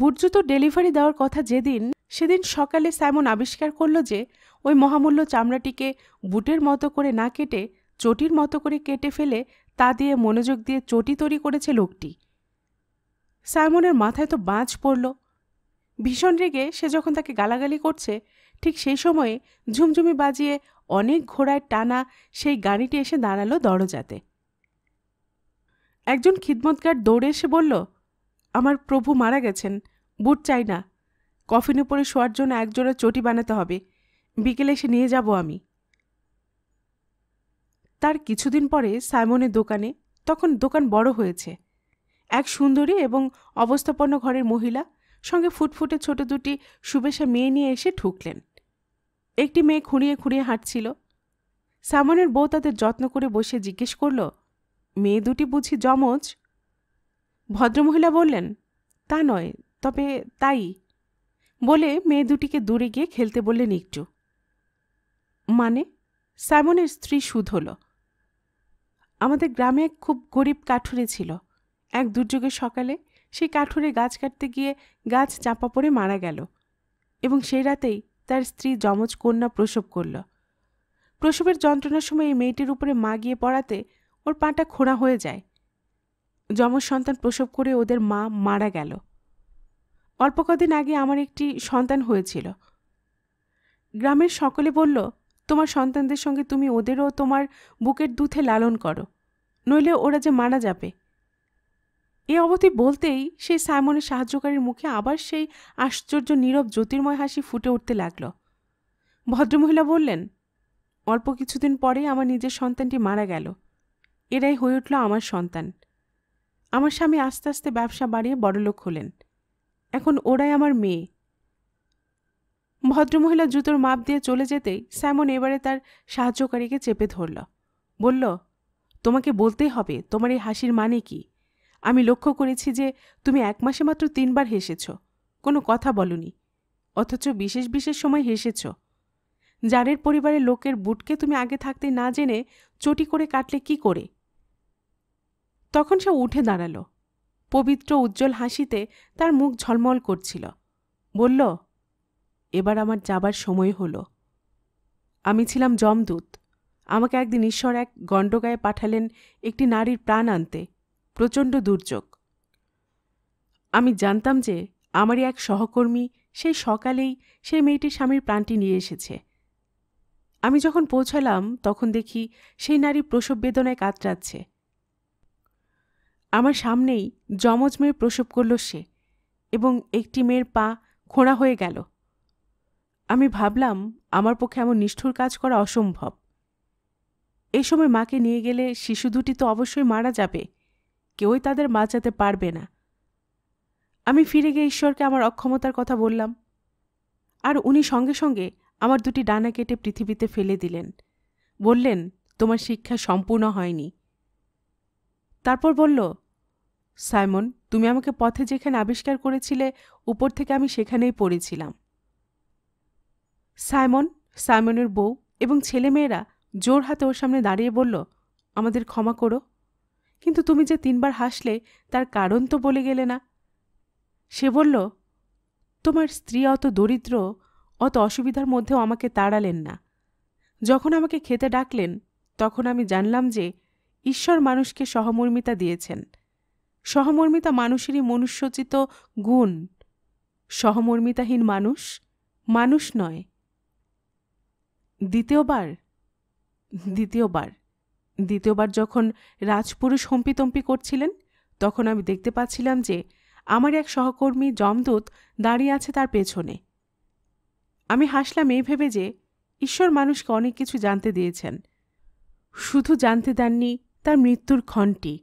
বুটজু তো ডেলিভারি দেওয়ার কথা যেদিন সেদিন সকালে সাইমন আবিষ্কার করল যে ওই মহামূল্য চামড়াটিকে বুটের মতো করে না কেটে চটির মতো করে কেটে ফেলে তা দিয়ে মনোযোগ দিয়ে চটি তৈরি করেছে লোকটি সাইমনের মাথায় তো বাঁচ পড়ল ভীষণ রেগে সে যখন তাকে গালাগালি করছে ঠিক সেই সময়ে ঝুমঝুমি বাজিয়ে অনেক ঘোড়ায় টানা সেই গাড়িটি এসে দাঁড়ালো দরজাতে একজন খিদমতগার দৌড়ে এসে বলল আমার প্রভু মারা গেছেন বুট চাই না কফিন উপরে শোয়ার জন্য একজোড়া চটি বানাতে হবে বিকেলে এসে নিয়ে যাব আমি তার কিছুদিন পরে সাইমনের দোকানে তখন দোকান বড় হয়েছে এক সুন্দরী এবং অবস্থাপন্ন ঘরের মহিলা সঙ্গে ফুটফুটে ছোট দুটি শুভেচ্ছা মেয়ে নিয়ে এসে ঠুকলেন একটি মেয়ে খুঁড়িয়ে খুঁড়িয়ে হাঁটছিল সামনের বউ তাদের যত্ন করে বসে জিজ্ঞেস করল মেয়ে দুটি বুঝি যমজ ভদ্রমহিলা বললেন তা নয় তবে তাই বলে মেয়ে দুটিকে দূরে গিয়ে খেলতে বললেন একটু মানে সাইমনের স্ত্রী সুদ হল আমাদের গ্রামে এক খুব গরিব কাঠুরে ছিল এক দুর্যোগের সকালে সেই কাঠুরে গাছ কাটতে গিয়ে গাছ চাপা পড়ে মারা গেল এবং সেই রাতেই তার স্ত্রী যমজ কন্যা প্রসব করল প্রসবের যন্ত্রণার সময় এই মেয়েটির উপরে মা গিয়ে পড়াতে ওর পাটা খোঁড়া হয়ে যায় যমজ সন্তান প্রসব করে ওদের মা মারা গেল অল্প কদিন আগে আমার একটি সন্তান হয়েছিল গ্রামের সকলে বলল তোমার সন্তানদের সঙ্গে তুমি ওদেরও তোমার বুকের দুধে লালন করো নইলে ওরা যে মারা যাবে এ অবধি বলতেই সেই সাইমনের সাহায্যকারীর মুখে আবার সেই আশ্চর্য নীরব জ্যোতির্ময় হাসি ফুটে উঠতে লাগল ভদ্রমহিলা বললেন অল্প কিছুদিন পরে আমার নিজের সন্তানটি মারা গেল এরাই হয়ে উঠল আমার সন্তান আমার স্বামী আস্তে আস্তে ব্যবসা বাড়িয়ে বড়লোক হলেন এখন ওরাই আমার মেয়ে ভদ্রমহিলা জুতোর মাপ দিয়ে চলে যেতেই স্যামন এবারে তার সাহায্যকারীকে চেপে ধরল বলল তোমাকে বলতেই হবে তোমার এই হাসির মানে কী আমি লক্ষ্য করেছি যে তুমি এক মাসে মাত্র তিনবার হেসেছ কোনো কথা বলনি অথচ বিশেষ বিশেষ সময় হেসেছ জারের পরিবারের লোকের বুটকে তুমি আগে থাকতে না জেনে চটি করে কাটলে কি করে তখন সে উঠে দাঁড়ালো পবিত্র উজ্জ্বল হাসিতে তার মুখ ঝলমল করছিল বলল এবার আমার যাবার সময় হলো আমি ছিলাম জমদূত আমাকে একদিন ঈশ্বর এক গণ্ডগায়ে পাঠালেন একটি নারীর প্রাণ আনতে প্রচণ্ড দুর্যোগ আমি জানতাম যে আমারই এক সহকর্মী সেই সকালেই সেই মেয়েটির স্বামীর প্রাণটি নিয়ে এসেছে আমি যখন পৌঁছালাম তখন দেখি সেই নারী প্রসব বেদনায় কাতরাচ্ছে আমার সামনেই যমজ মেয়ে প্রসব করল সে এবং একটি মেয়ের পা খোঁড়া হয়ে গেল আমি ভাবলাম আমার পক্ষে এমন নিষ্ঠুর কাজ করা অসম্ভব এ সময় মাকে নিয়ে গেলে শিশু দুটি তো অবশ্যই মারা যাবে কেউই তাদের বাঁচাতে পারবে না আমি ফিরে গিয়ে ঈশ্বরকে আমার অক্ষমতার কথা বললাম আর উনি সঙ্গে সঙ্গে আমার দুটি ডানা কেটে পৃথিবীতে ফেলে দিলেন বললেন তোমার শিক্ষা সম্পূর্ণ হয়নি তারপর বলল সাইমন তুমি আমাকে পথে যেখানে আবিষ্কার করেছিলে উপর থেকে আমি সেখানেই পড়েছিলাম সাইমন সাইমনের বউ এবং ছেলেমেয়েরা জোর হাতে ওর সামনে দাঁড়িয়ে বলল আমাদের ক্ষমা করো কিন্তু তুমি যে তিনবার হাসলে তার কারণ তো বলে গেলে না সে বলল তোমার স্ত্রী অত দরিদ্র অত অসুবিধার মধ্যেও আমাকে তাড়ালেন না যখন আমাকে খেতে ডাকলেন তখন আমি জানলাম যে ঈশ্বর মানুষকে সহমর্মিতা দিয়েছেন সহমর্মিতা মানুষেরই মনুষ্যচিত গুণ সহমর্মিতাহীন মানুষ মানুষ নয় দ্বিতীয়বার দ্বিতীয়বার দ্বিতীয়বার যখন রাজপুরুষ হম্পিতম্পি করছিলেন তখন আমি দেখতে পাচ্ছিলাম যে আমার এক সহকর্মী জমদূত দাঁড়িয়ে আছে তার পেছনে আমি হাসলাম এই ভেবে যে ঈশ্বর মানুষকে অনেক কিছু জানতে দিয়েছেন শুধু জানতে দেননি তার মৃত্যুর ক্ষণটি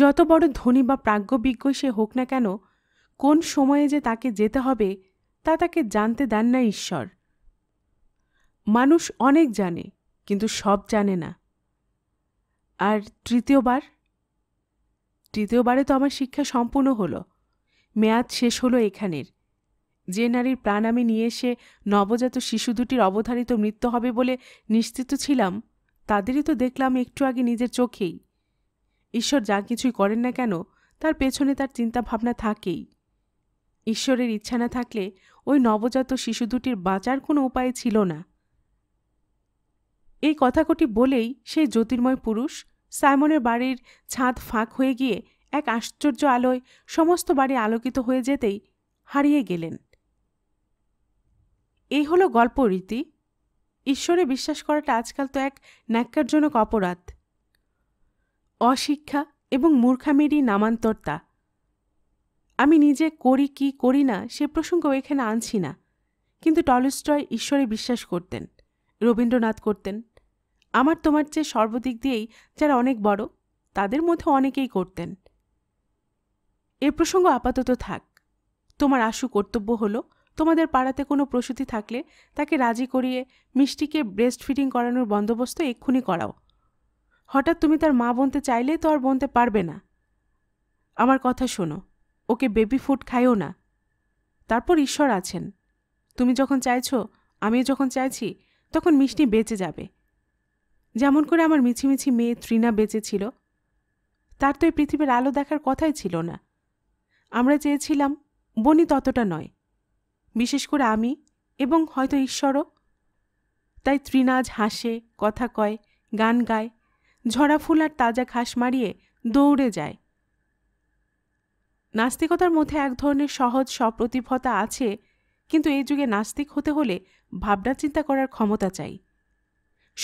যত বড় ধনী বা প্রাজ্ঞবিজ্ঞ সে হোক না কেন কোন সময়ে যে তাকে যেতে হবে তা তাকে জানতে দেন না ঈশ্বর মানুষ অনেক জানে কিন্তু সব জানে না আর তৃতীয়বার তৃতীয়বারে তো আমার শিক্ষা সম্পূর্ণ হলো মেয়াদ শেষ হলো এখানের যে নারীর প্রাণ আমি নিয়ে এসে নবজাত শিশু দুটির অবধারিত মৃত্যু হবে বলে নিশ্চিত ছিলাম তাদেরই তো দেখলাম একটু আগে নিজের চোখেই ঈশ্বর যা কিছুই করেন না কেন তার পেছনে তার চিন্তাভাবনা থাকেই ঈশ্বরের ইচ্ছা না থাকলে ওই নবজাত শিশু দুটির বাঁচার কোনো উপায় ছিল না এই কথাকটি বলেই সেই জ্যোতির্ময় পুরুষ সাইমনের বাড়ির ছাদ ফাঁক হয়ে গিয়ে এক আশ্চর্য আলোয় সমস্ত বাড়ি আলোকিত হয়ে যেতেই হারিয়ে গেলেন এই হলো গল্প রীতি ঈশ্বরে বিশ্বাস করাটা আজকাল তো এক ন্যাক্কারজনক অপরাধ অশিক্ষা এবং মূর্খামিরই নামান্তরতা আমি নিজে করি কি করি না সে প্রসঙ্গ এখানে আনছি না কিন্তু টলস্টয় ঈশ্বরে বিশ্বাস করতেন রবীন্দ্রনাথ করতেন আমার তোমার চেয়ে সর্বদিক দিয়েই যারা অনেক বড় তাদের মধ্যে অনেকেই করতেন এ প্রসঙ্গ আপাতত থাক তোমার আশু কর্তব্য হলো তোমাদের পাড়াতে কোনো প্রসূতি থাকলে তাকে রাজি করিয়ে মিষ্টিকে ব্রেস্ট ফিটিং করানোর বন্দোবস্ত এক্ষুনি করাও হঠাৎ তুমি তার মা বনতে চাইলে তো আর বনতে পারবে না আমার কথা শোনো ওকে বেবি ফুড খাইও না তারপর ঈশ্বর আছেন তুমি যখন চাইছো আমি যখন চাইছি তখন মিষ্টি বেঁচে যাবে যেমন করে আমার মিছিমিছি মেয়ে তৃণা বেঁচেছিল তার তো এই পৃথিবীর আলো দেখার কথাই ছিল না আমরা চেয়েছিলাম বনি ততটা নয় বিশেষ করে আমি এবং হয়তো ঈশ্বরও তাই তৃণাজ হাসে কথা কয় গান গায় ঝরা ফুল আর তাজা ঘাস মারিয়ে দৌড়ে যায় নাস্তিকতার মধ্যে এক ধরনের সহজ সপ্রতিভতা আছে কিন্তু এই যুগে নাস্তিক হতে হলে ভাবনা চিন্তা করার ক্ষমতা চাই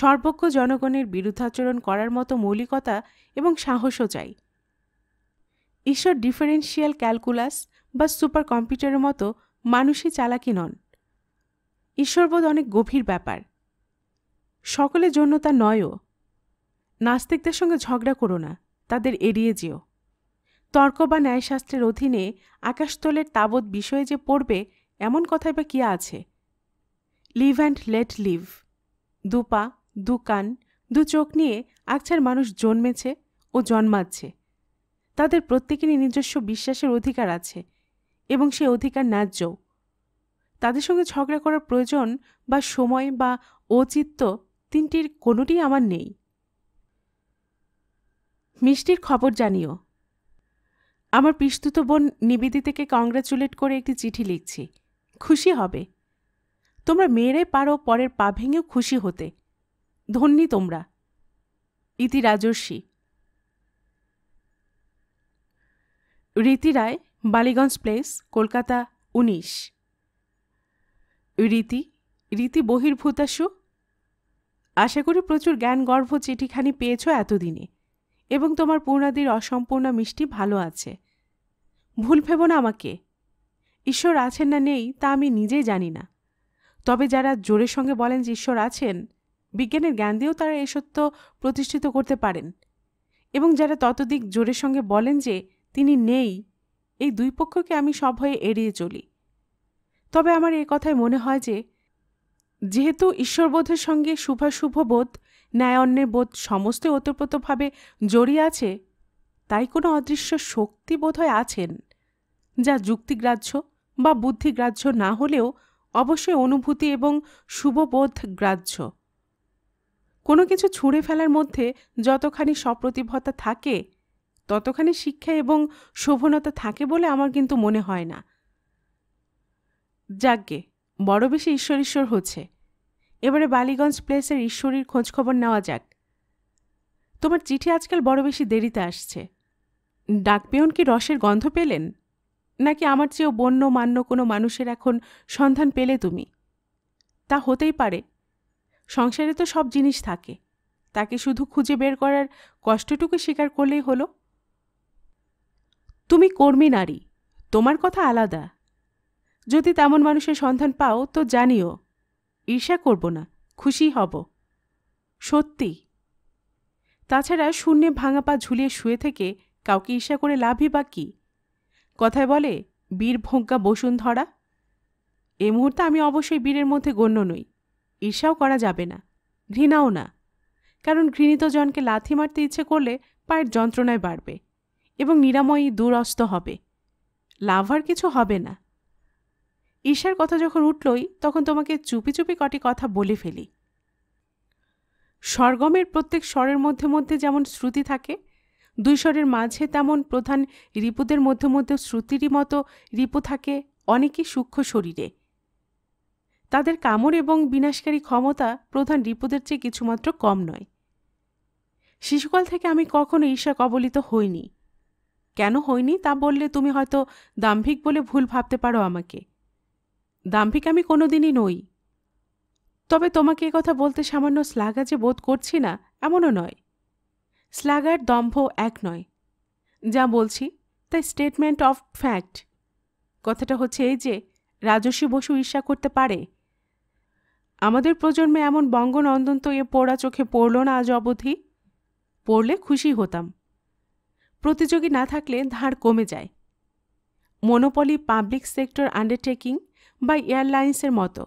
সর্বজ্ঞ জনগণের বিরুদ্ধাচরণ করার মতো মৌলিকতা এবং সাহসও চাই ঈশ্বর ডিফারেন্সিয়াল ক্যালকুলাস বা সুপার কম্পিউটারের মতো মানুষই চালাকি নন ঈশ্বরবোধ অনেক গভীর ব্যাপার সকলের জন্য তা নয়ও নাস্তিকদের সঙ্গে ঝগড়া করো না তাদের এড়িয়ে যেও তর্ক বা ন্যায়শাস্ত্রের অধীনে আকাশতলের তাবৎ বিষয়ে যে পড়বে এমন কথাই বা কী আছে লিভ অ্যান্ড লেট লিভ দুপা দু কান দু চোখ নিয়ে আকছার মানুষ জন্মেছে ও জন্মাচ্ছে তাদের প্রত্যেকেরই নিজস্ব বিশ্বাসের অধিকার আছে এবং সে অধিকার ন্যায্যও তাদের সঙ্গে ঝগড়া করার প্রয়োজন বা সময় বা ঔচিত্য তিনটির কোনোটি আমার নেই মিষ্টির খবর জানিও আমার পিস্তুত বোন নিবেদিতাকে কংগ্রাচুলেট করে একটি চিঠি লিখছি খুশি হবে তোমরা মেয়েরাই পারো পরের পা ভেঙেও খুশি হতে ধন্যি তোমরা ইতি রাজস্বী রীতি রায় বালিগঞ্জ প্লেস কলকাতা উনিশ রীতি রীতি বহির্ভূতাসু আশা করি প্রচুর জ্ঞান গর্ভ চিঠিখানি পেয়েছ এতদিনে এবং তোমার পূর্ণাদির অসম্পূর্ণ মিষ্টি ভালো আছে ভুল ফেব না আমাকে ঈশ্বর আছেন না নেই তা আমি নিজেই জানি না তবে যারা জোরের সঙ্গে বলেন যে ঈশ্বর আছেন বিজ্ঞানের জ্ঞান দিয়েও তারা এ সত্য প্রতিষ্ঠিত করতে পারেন এবং যারা ততদিক জোরের সঙ্গে বলেন যে তিনি নেই এই দুই পক্ষকে আমি সব হয়ে এড়িয়ে চলি তবে আমার এ কথায় মনে হয় যে যেহেতু ঈশ্বরবোধের সঙ্গে বোধ ন্যায় অন্যের বোধ সমস্ত ওতপ্রোতভাবে জড়িয়ে আছে তাই কোনো অদৃশ্য শক্তি বোধহয় আছেন যা যুক্তিগ্রাহ্য বা বুদ্ধিগ্রাহ্য না হলেও অবশ্যই অনুভূতি এবং শুভবোধ গ্রাহ্য কোনো কিছু ছুঁড়ে ফেলার মধ্যে যতখানি সপ্রতিভতা থাকে ততখানি শিক্ষা এবং শোভনতা থাকে বলে আমার কিন্তু মনে হয় না যাজ্ঞে বড় বেশি ঈশ্বর ঈশ্বর হচ্ছে এবারে বালিগঞ্জ প্লেসের ঈশ্বরীর খোঁজখবর নেওয়া যাক তোমার চিঠি আজকাল বড় বেশি দেরিতে আসছে পেয়ন কি রসের গন্ধ পেলেন নাকি আমার চেয়েও বন্য মান্য কোনো মানুষের এখন সন্ধান পেলে তুমি তা হতেই পারে সংসারে তো সব জিনিস থাকে তাকে শুধু খুঁজে বের করার কষ্টটুকু স্বীকার করলেই হলো তুমি কর্মী নারী তোমার কথা আলাদা যদি তেমন মানুষের সন্ধান পাও তো জানিও ঈর্ষা করব না খুশি হব সত্যি তাছাড়া শূন্যে ভাঙা পা ঝুলিয়ে শুয়ে থেকে কাউকে ঈর্ষা করে লাভই বা কী কথায় বলে বীর বসুন বসুন্ধরা এ মুহূর্তে আমি অবশ্যই বীরের মধ্যে গণ্য নই ঈর্ষাও করা যাবে না ঘৃণাও না কারণ ঘৃণিত জনকে লাথি মারতে ইচ্ছে করলে পায়ের যন্ত্রণায় বাড়বে এবং নিরাময়ী দূরস্থ হবে লাভার কিছু হবে না ঈশার কথা যখন উঠলই তখন তোমাকে চুপি চুপি কটি কথা বলে ফেলি স্বর্গমের প্রত্যেক স্বরের মধ্যে মধ্যে যেমন শ্রুতি থাকে দুই স্বরের মাঝে তেমন প্রধান রিপুদের মধ্যে মধ্যে শ্রুতিরই মতো রিপু থাকে অনেকই সূক্ষ্ম শরীরে তাদের কামড় এবং বিনাশকারী ক্ষমতা প্রধান রিপোদের চেয়ে কিছুমাত্র কম নয় শিশুকাল থেকে আমি কখনো ঈর্ষা কবলিত হইনি কেন হইনি তা বললে তুমি হয়তো দাম্ভিক বলে ভুল ভাবতে পারো আমাকে দাম্ভিক আমি কোনোদিনই নই তবে তোমাকে কথা বলতে সামান্য শ্লাঘা যে বোধ করছি না এমনও নয় স্লাগার দম্ভ এক নয় যা বলছি তাই স্টেটমেন্ট অফ ফ্যাক্ট কথাটা হচ্ছে এই যে রাজস্বী বসু ঈর্ষা করতে পারে আমাদের প্রজন্মে এমন বঙ্গনন্দন তো এ পোড়া চোখে পড়ল না আজ অবধি পড়লে খুশি হতাম প্রতিযোগী না থাকলে ধার কমে যায় মনোপলি পাবলিক সেক্টর আন্ডারটেকিং বা এয়ারলাইন্সের মতো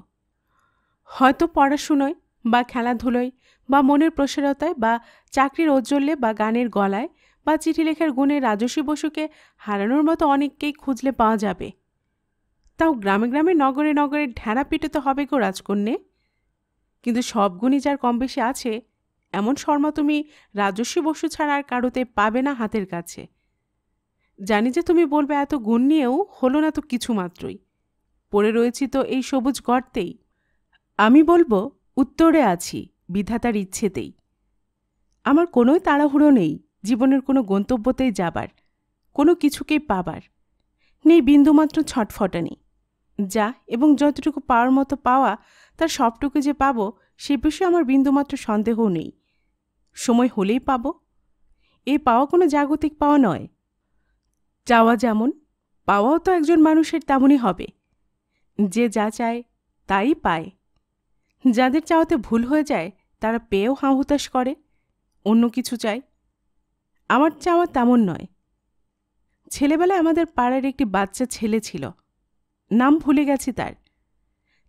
হয়তো পড়াশুনোয় বা খেলাধুলোয় বা মনের প্রসারতায় বা চাকরির ঔজ্জ্বল্যে বা গানের গলায় বা চিঠি লেখার গুণে রাজস্বী বসুকে হারানোর মতো অনেককেই খুঁজলে পাওয়া যাবে তাও গ্রামে গ্রামে নগরে নগরে ঢেঁড়া তো হবে গো রাজকন্যে কিন্তু সব গুণই যার কম বেশি আছে এমন শর্মা তুমি রাজস্বী বসু ছাড়া আর কারোতে পাবে না হাতের কাছে জানি যে তুমি বলবে এত গুণ নিয়েও হলো না তো কিছু মাত্রই পড়ে রয়েছি তো এই সবুজ গর্তেই আমি বলবো উত্তরে আছি বিধাতার ইচ্ছেতেই আমার কোনোই তাড়াহুড়ো নেই জীবনের কোনো গন্তব্যতেই যাবার কোনো কিছুকেই পাবার নেই বিন্দুমাত্র ছটফটানি যা এবং যতটুকু পাওয়ার মতো পাওয়া তার সবটুকু যে পাব সে বিষয়ে আমার বিন্দুমাত্র সন্দেহ নেই সময় হলেই পাব এ পাওয়া কোনো জাগতিক পাওয়া নয় চাওয়া যেমন পাওয়াও তো একজন মানুষের তেমনই হবে যে যা চায় তাই পায় যাদের চাওয়াতে ভুল হয়ে যায় তারা পেয়েও হাঁহুতাস করে অন্য কিছু চায় আমার চাওয়া তেমন নয় ছেলেবেলায় আমাদের পাড়ার একটি বাচ্চা ছেলে ছিল নাম ভুলে গেছি তার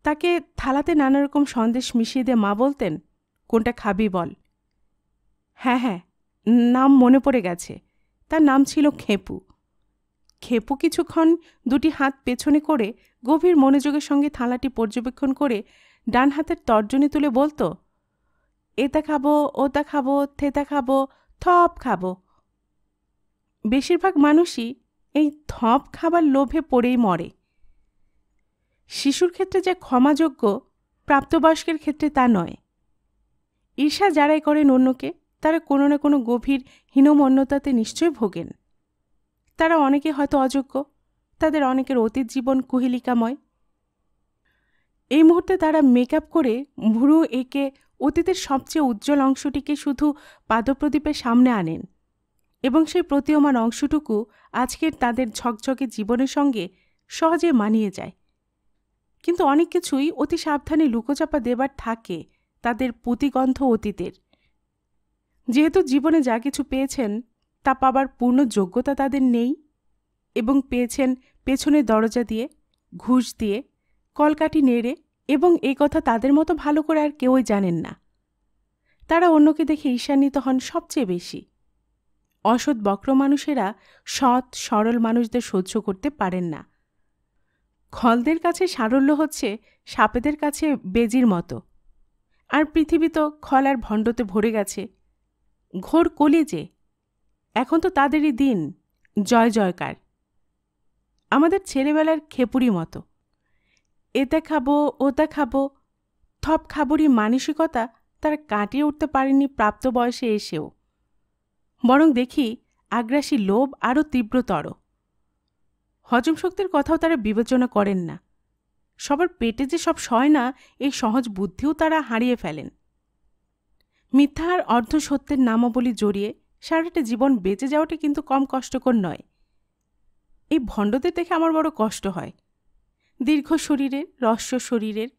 তাকে থালাতে নানা রকম সন্দেশ মিশিয়ে দিয়ে মা বলতেন কোনটা খাবি বল হ্যাঁ হ্যাঁ নাম মনে পড়ে গেছে তার নাম ছিল খেপু খেপু কিছুক্ষণ দুটি হাত পেছনে করে গভীর মনোযোগের সঙ্গে থালাটি পর্যবেক্ষণ করে ডান হাতের তর্জনী তুলে বলতো এটা খাবো ওতা খাবো থেতা খাবো থপ খাবো বেশিরভাগ মানুষই এই থপ খাবার লোভে পড়েই মরে শিশুর ক্ষেত্রে যা ক্ষমাযোগ্য প্রাপ্তবয়স্কের ক্ষেত্রে তা নয় ঈর্ষা যারাই করেন অন্যকে তারা কোনো না কোনো গভীর হীনমন্যতাতে নিশ্চয় ভোগেন তারা অনেকে হয়তো অযোগ্য তাদের অনেকের অতীত জীবন কুহেলিকাময় এই মুহূর্তে তারা মেকআপ করে ভুরু একে অতীতের সবচেয়ে উজ্জ্বল অংশটিকে শুধু পাদপ্রদীপের সামনে আনেন এবং সেই প্রতীয়মান অংশটুকু আজকের তাদের ঝকঝকে জীবনের সঙ্গে সহজে মানিয়ে যায় কিন্তু অনেক কিছুই অতি সাবধানে লুকোচাপা দেবার থাকে তাদের পুঁতিগন্ধ অতীতের যেহেতু জীবনে যা কিছু পেয়েছেন তা পাবার পূর্ণ যোগ্যতা তাদের নেই এবং পেয়েছেন পেছনের দরজা দিয়ে ঘুষ দিয়ে কলকাটি নেড়ে এবং এই কথা তাদের মতো ভালো করে আর কেউই জানেন না তারা অন্যকে দেখে ঈশান্বিত হন সবচেয়ে বেশি অসৎ বক্র মানুষেরা সৎ সরল মানুষদের সহ্য করতে পারেন না খলদের কাছে সারল্য হচ্ছে সাপেদের কাছে বেজির মতো আর পৃথিবী তো খল আর ভণ্ডতে ভরে গেছে ঘোর কলিজে এখন তো তাদেরই দিন জয় জয়কার আমাদের ছেলেবেলার খেপুরি মতো এটা খাবো ওটা খাবো থপ খাবরই মানসিকতা তারা কাটিয়ে উঠতে পারেনি প্রাপ্তবয়সে এসেও বরং দেখি আগ্রাসী লোভ আরও তীব্রতর হজম শক্তির কথাও তারা বিবেচনা করেন না সবার পেটে যে সব সয় না এই সহজ বুদ্ধিও তারা হারিয়ে ফেলেন মিথ্যা আর অর্ধ সত্যের নামাবলী জড়িয়ে সারাটা জীবন বেঁচে যাওয়াটা কিন্তু কম কষ্টকর নয় এই ভণ্ডদের দেখে আমার বড় কষ্ট হয় দীর্ঘ শরীরের রস্য শরীরের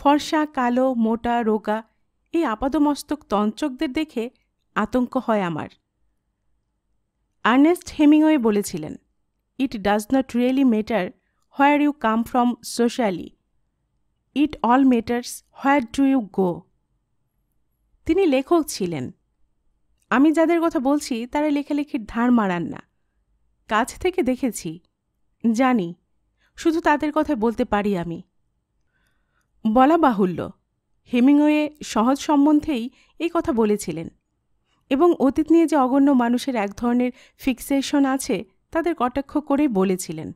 ফর্সা কালো মোটা রোগা এই আপাদমস্তক তঞ্চকদের দেখে আতঙ্ক হয় আমার আর্নেস্ট হেমিংওয়ে বলেছিলেন it does not really matter where you come from socially it all matters where do you go তিনি লেখক ছিলেন আমি যাদের কথা বলছি তারা লেখালেখির ধার মারান না কাছ থেকে দেখেছি জানি শুধু তাদের কথা বলতে পারি আমি বলা বাহুল্য হেমিংওয়ে সহজ সম্বন্ধেই এই কথা বলেছিলেন এবং অতীত নিয়ে যে অগণ্য মানুষের এক ধরনের ফিক্সেশন আছে তাদের কটাক্ষ করে বলেছিলেন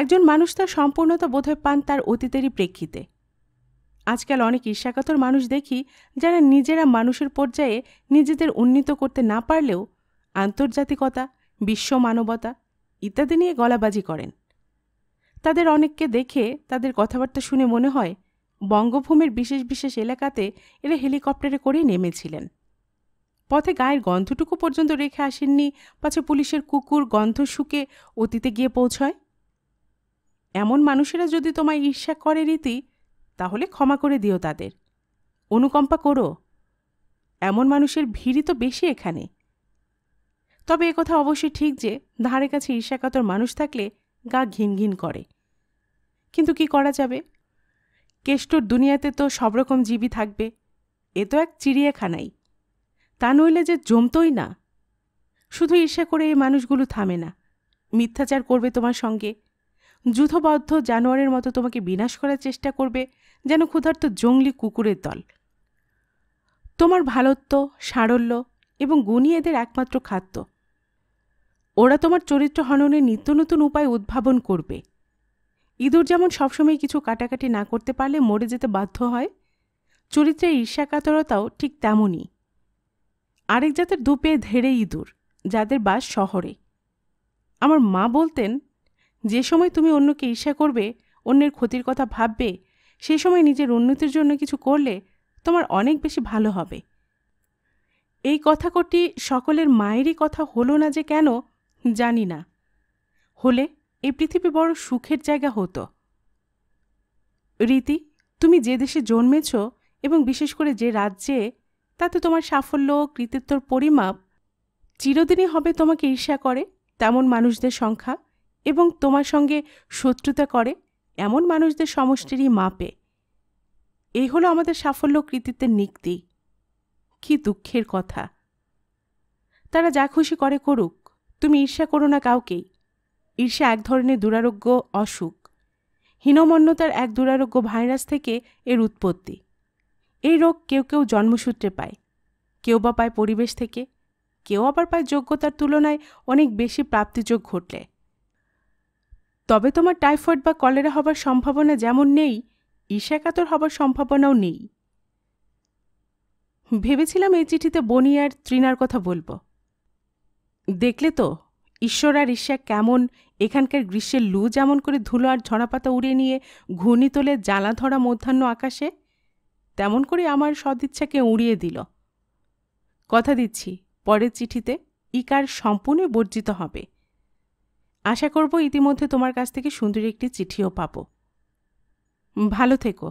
একজন মানুষ তার সম্পূর্ণতা বোধহয় পান তার অতীতেরই প্রেক্ষিতে আজকাল অনেক ঈর্ষাকাতর মানুষ দেখি যারা নিজেরা মানুষের পর্যায়ে নিজেদের উন্নীত করতে না পারলেও আন্তর্জাতিকতা বিশ্ব মানবতা ইত্যাদি নিয়ে গলাবাজি করেন তাদের অনেককে দেখে তাদের কথাবার্তা শুনে মনে হয় বঙ্গভূমির বিশেষ বিশেষ এলাকাতে এরা হেলিকপ্টারে করেই নেমেছিলেন পথে গায়ের গন্ধটুকু পর্যন্ত রেখে আসেননি পাছে পুলিশের কুকুর গন্ধ শুকে অতীতে গিয়ে পৌঁছয় এমন মানুষেরা যদি তোমায় ঈর্ষা করে রীতি তাহলে ক্ষমা করে দিও তাদের অনুকম্পা করো এমন মানুষের ভিড়ই তো বেশি এখানে তবে কথা অবশ্যই ঠিক যে ধারে কাছে ঈর্ষাকাতর মানুষ থাকলে গা ঘিন ঘিন করে কিন্তু কি করা যাবে কেষ্টর দুনিয়াতে তো সব রকম জীবই থাকবে এ তো এক চিড়িয়াখানাই তা নইলে যে জমতই না শুধু ঈর্ষা করে এই মানুষগুলো থামে না মিথ্যাচার করবে তোমার সঙ্গে যুথবদ্ধ জানোয়ারের মতো তোমাকে বিনাশ করার চেষ্টা করবে যেন ক্ষুধার্ত জঙ্গলি কুকুরের দল তোমার ভালত্ব সারল্য এবং গুণী এদের একমাত্র খাদ্য ওরা তোমার চরিত্র হননের নিত্য নতুন উপায় উদ্ভাবন করবে ইঁদুর যেমন সবসময় কিছু কাটাকাটি না করতে পারলে মরে যেতে বাধ্য হয় চরিত্রের ঈর্ষাকাতরতাও ঠিক তেমনই আরেক জাতের দুপে ধেড়ে ইঁদুর যাদের বাস শহরে আমার মা বলতেন যে সময় তুমি অন্যকে ঈর্ষা করবে অন্যের ক্ষতির কথা ভাববে সে সময় নিজের উন্নতির জন্য কিছু করলে তোমার অনেক বেশি ভালো হবে এই কথাকটি সকলের মায়েরই কথা হলো না যে কেন জানি না হলে এই পৃথিবী বড় সুখের জায়গা হতো রীতি তুমি যে দেশে জন্মেছ এবং বিশেষ করে যে রাজ্যে তাতে তোমার সাফল্য কৃতিত্বর পরিমাপ চিরদিনই হবে তোমাকে ঈর্ষা করে তেমন মানুষদের সংখ্যা এবং তোমার সঙ্গে শত্রুতা করে এমন মানুষদের সমষ্টিরই মাপে এই হলো আমাদের সাফল্য কৃতিত্বের নিক্তি কি দুঃখের কথা তারা যা খুশি করে করুক তুমি ঈর্ষা করো না কাউকেই ঈর্ষা এক ধরনের দুরারোগ্য অসুখ হীনমন্যতার এক দুরারোগ্য ভাইরাস থেকে এর উৎপত্তি এই রোগ কেউ কেউ জন্মসূত্রে পায় কেউ বা পায় পরিবেশ থেকে কেউ আবার পায় যোগ্যতার তুলনায় অনেক বেশি প্রাপ্তিযোগ ঘটলে তবে তোমার টাইফয়েড বা কলেরা হবার সম্ভাবনা যেমন নেই ঈশাকাতর হবার সম্ভাবনাও নেই ভেবেছিলাম এই চিঠিতে বনি আর তৃণার কথা বলবো দেখলে তো ঈশ্বর আর ঈর্ষা কেমন এখানকার গ্রীষ্মের লু যেমন করে ধুলো আর ঝরাপাতা উড়ে নিয়ে ঘূর্ণি তোলে জ্বালা ধরা মধ্যাহ্ন আকাশে তেমন করে আমার সদিচ্ছাকে উড়িয়ে দিল কথা দিচ্ছি পরের চিঠিতে ইকার সম্পূর্ণ বর্জিত হবে আশা করব ইতিমধ্যে তোমার কাছ থেকে সুন্দর একটি চিঠিও পাব ভালো থেকো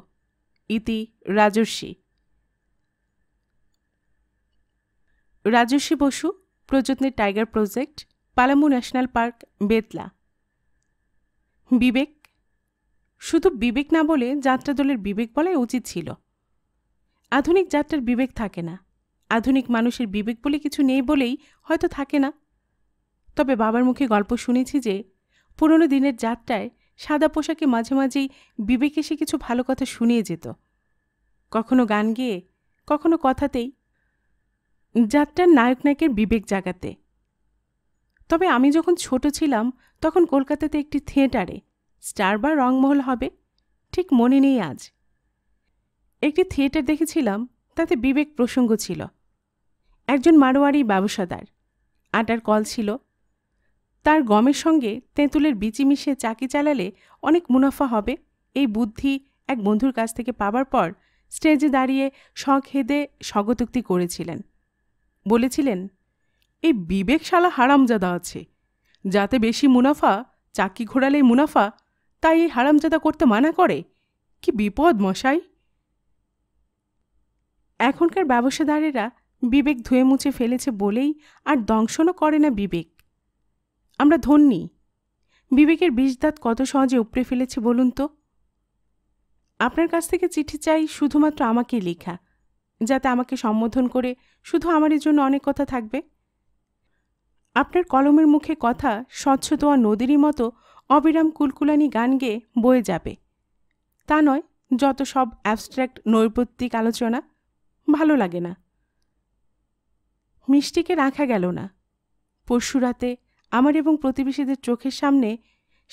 ইতি রাজস্বী রাজস্বী বসু প্রযত্নের tiger project Palamau national park Betla Bibek শুধু বিবেক না বলে যাত্রা দলের বিবেক বলাই উচিত ছিল আধুনিক যাত্রার বিবেক থাকে না আধুনিক মানুষের বিবেক বলে কিছু নেই বলেই হয়তো থাকে না তবে বাবার মুখে গল্প শুনেছি যে পুরনো দিনের যাত্রায় সাদা পোশাকে মাঝে মাঝেই বিবেক এসে কিছু ভালো কথা শুনিয়ে যেত কখনো গান গেয়ে কখনো কথাতেই যাত্রার নায়ক নায়কের বিবেক জাগাতে তবে আমি যখন ছোট ছিলাম তখন কলকাতাতে একটি থিয়েটারে স্টার বা রংমহল হবে ঠিক মনে নেই আজ একটি থিয়েটার দেখেছিলাম তাতে বিবেক প্রসঙ্গ ছিল একজন মারোয়ারি ব্যবসাদার আটার কল ছিল তার গমের সঙ্গে তেঁতুলের বিচি মিশে চাকি চালালে অনেক মুনাফা হবে এই বুদ্ধি এক বন্ধুর কাছ থেকে পাবার পর স্টেজে দাঁড়িয়ে শখ হেদে স্বগতোক্তি করেছিলেন বলেছিলেন এই বিবেক শালা হারামজাদা আছে যাতে বেশি মুনাফা চাকি ঘোরালেই মুনাফা তাই এই হারামজাদা করতে মানা করে কি বিপদ মশাই এখনকার ব্যবসাদারেরা বিবেক ধুয়ে মুছে ফেলেছে বলেই আর দংশনও করে না বিবেক আমরা ধন্যী বিবেকের বিষদাঁত কত সহজে উপড়ে ফেলেছে বলুন তো আপনার কাছ থেকে চিঠি চাই শুধুমাত্র আমাকে লেখা যাতে আমাকে সম্বোধন করে শুধু আমার জন্য অনেক কথা থাকবে আপনার কলমের মুখে কথা স্বচ্ছ দোয়া নদীরই মতো অবিরাম কুলকুলানি গান গেয়ে বয়ে যাবে তা নয় যত সব অ্যাবস্ট্র্যাক্ট নৈপত্তিক আলোচনা ভালো লাগে না মিষ্টিকে রাখা গেল না পরশু রাতে আমার এবং প্রতিবেশীদের চোখের সামনে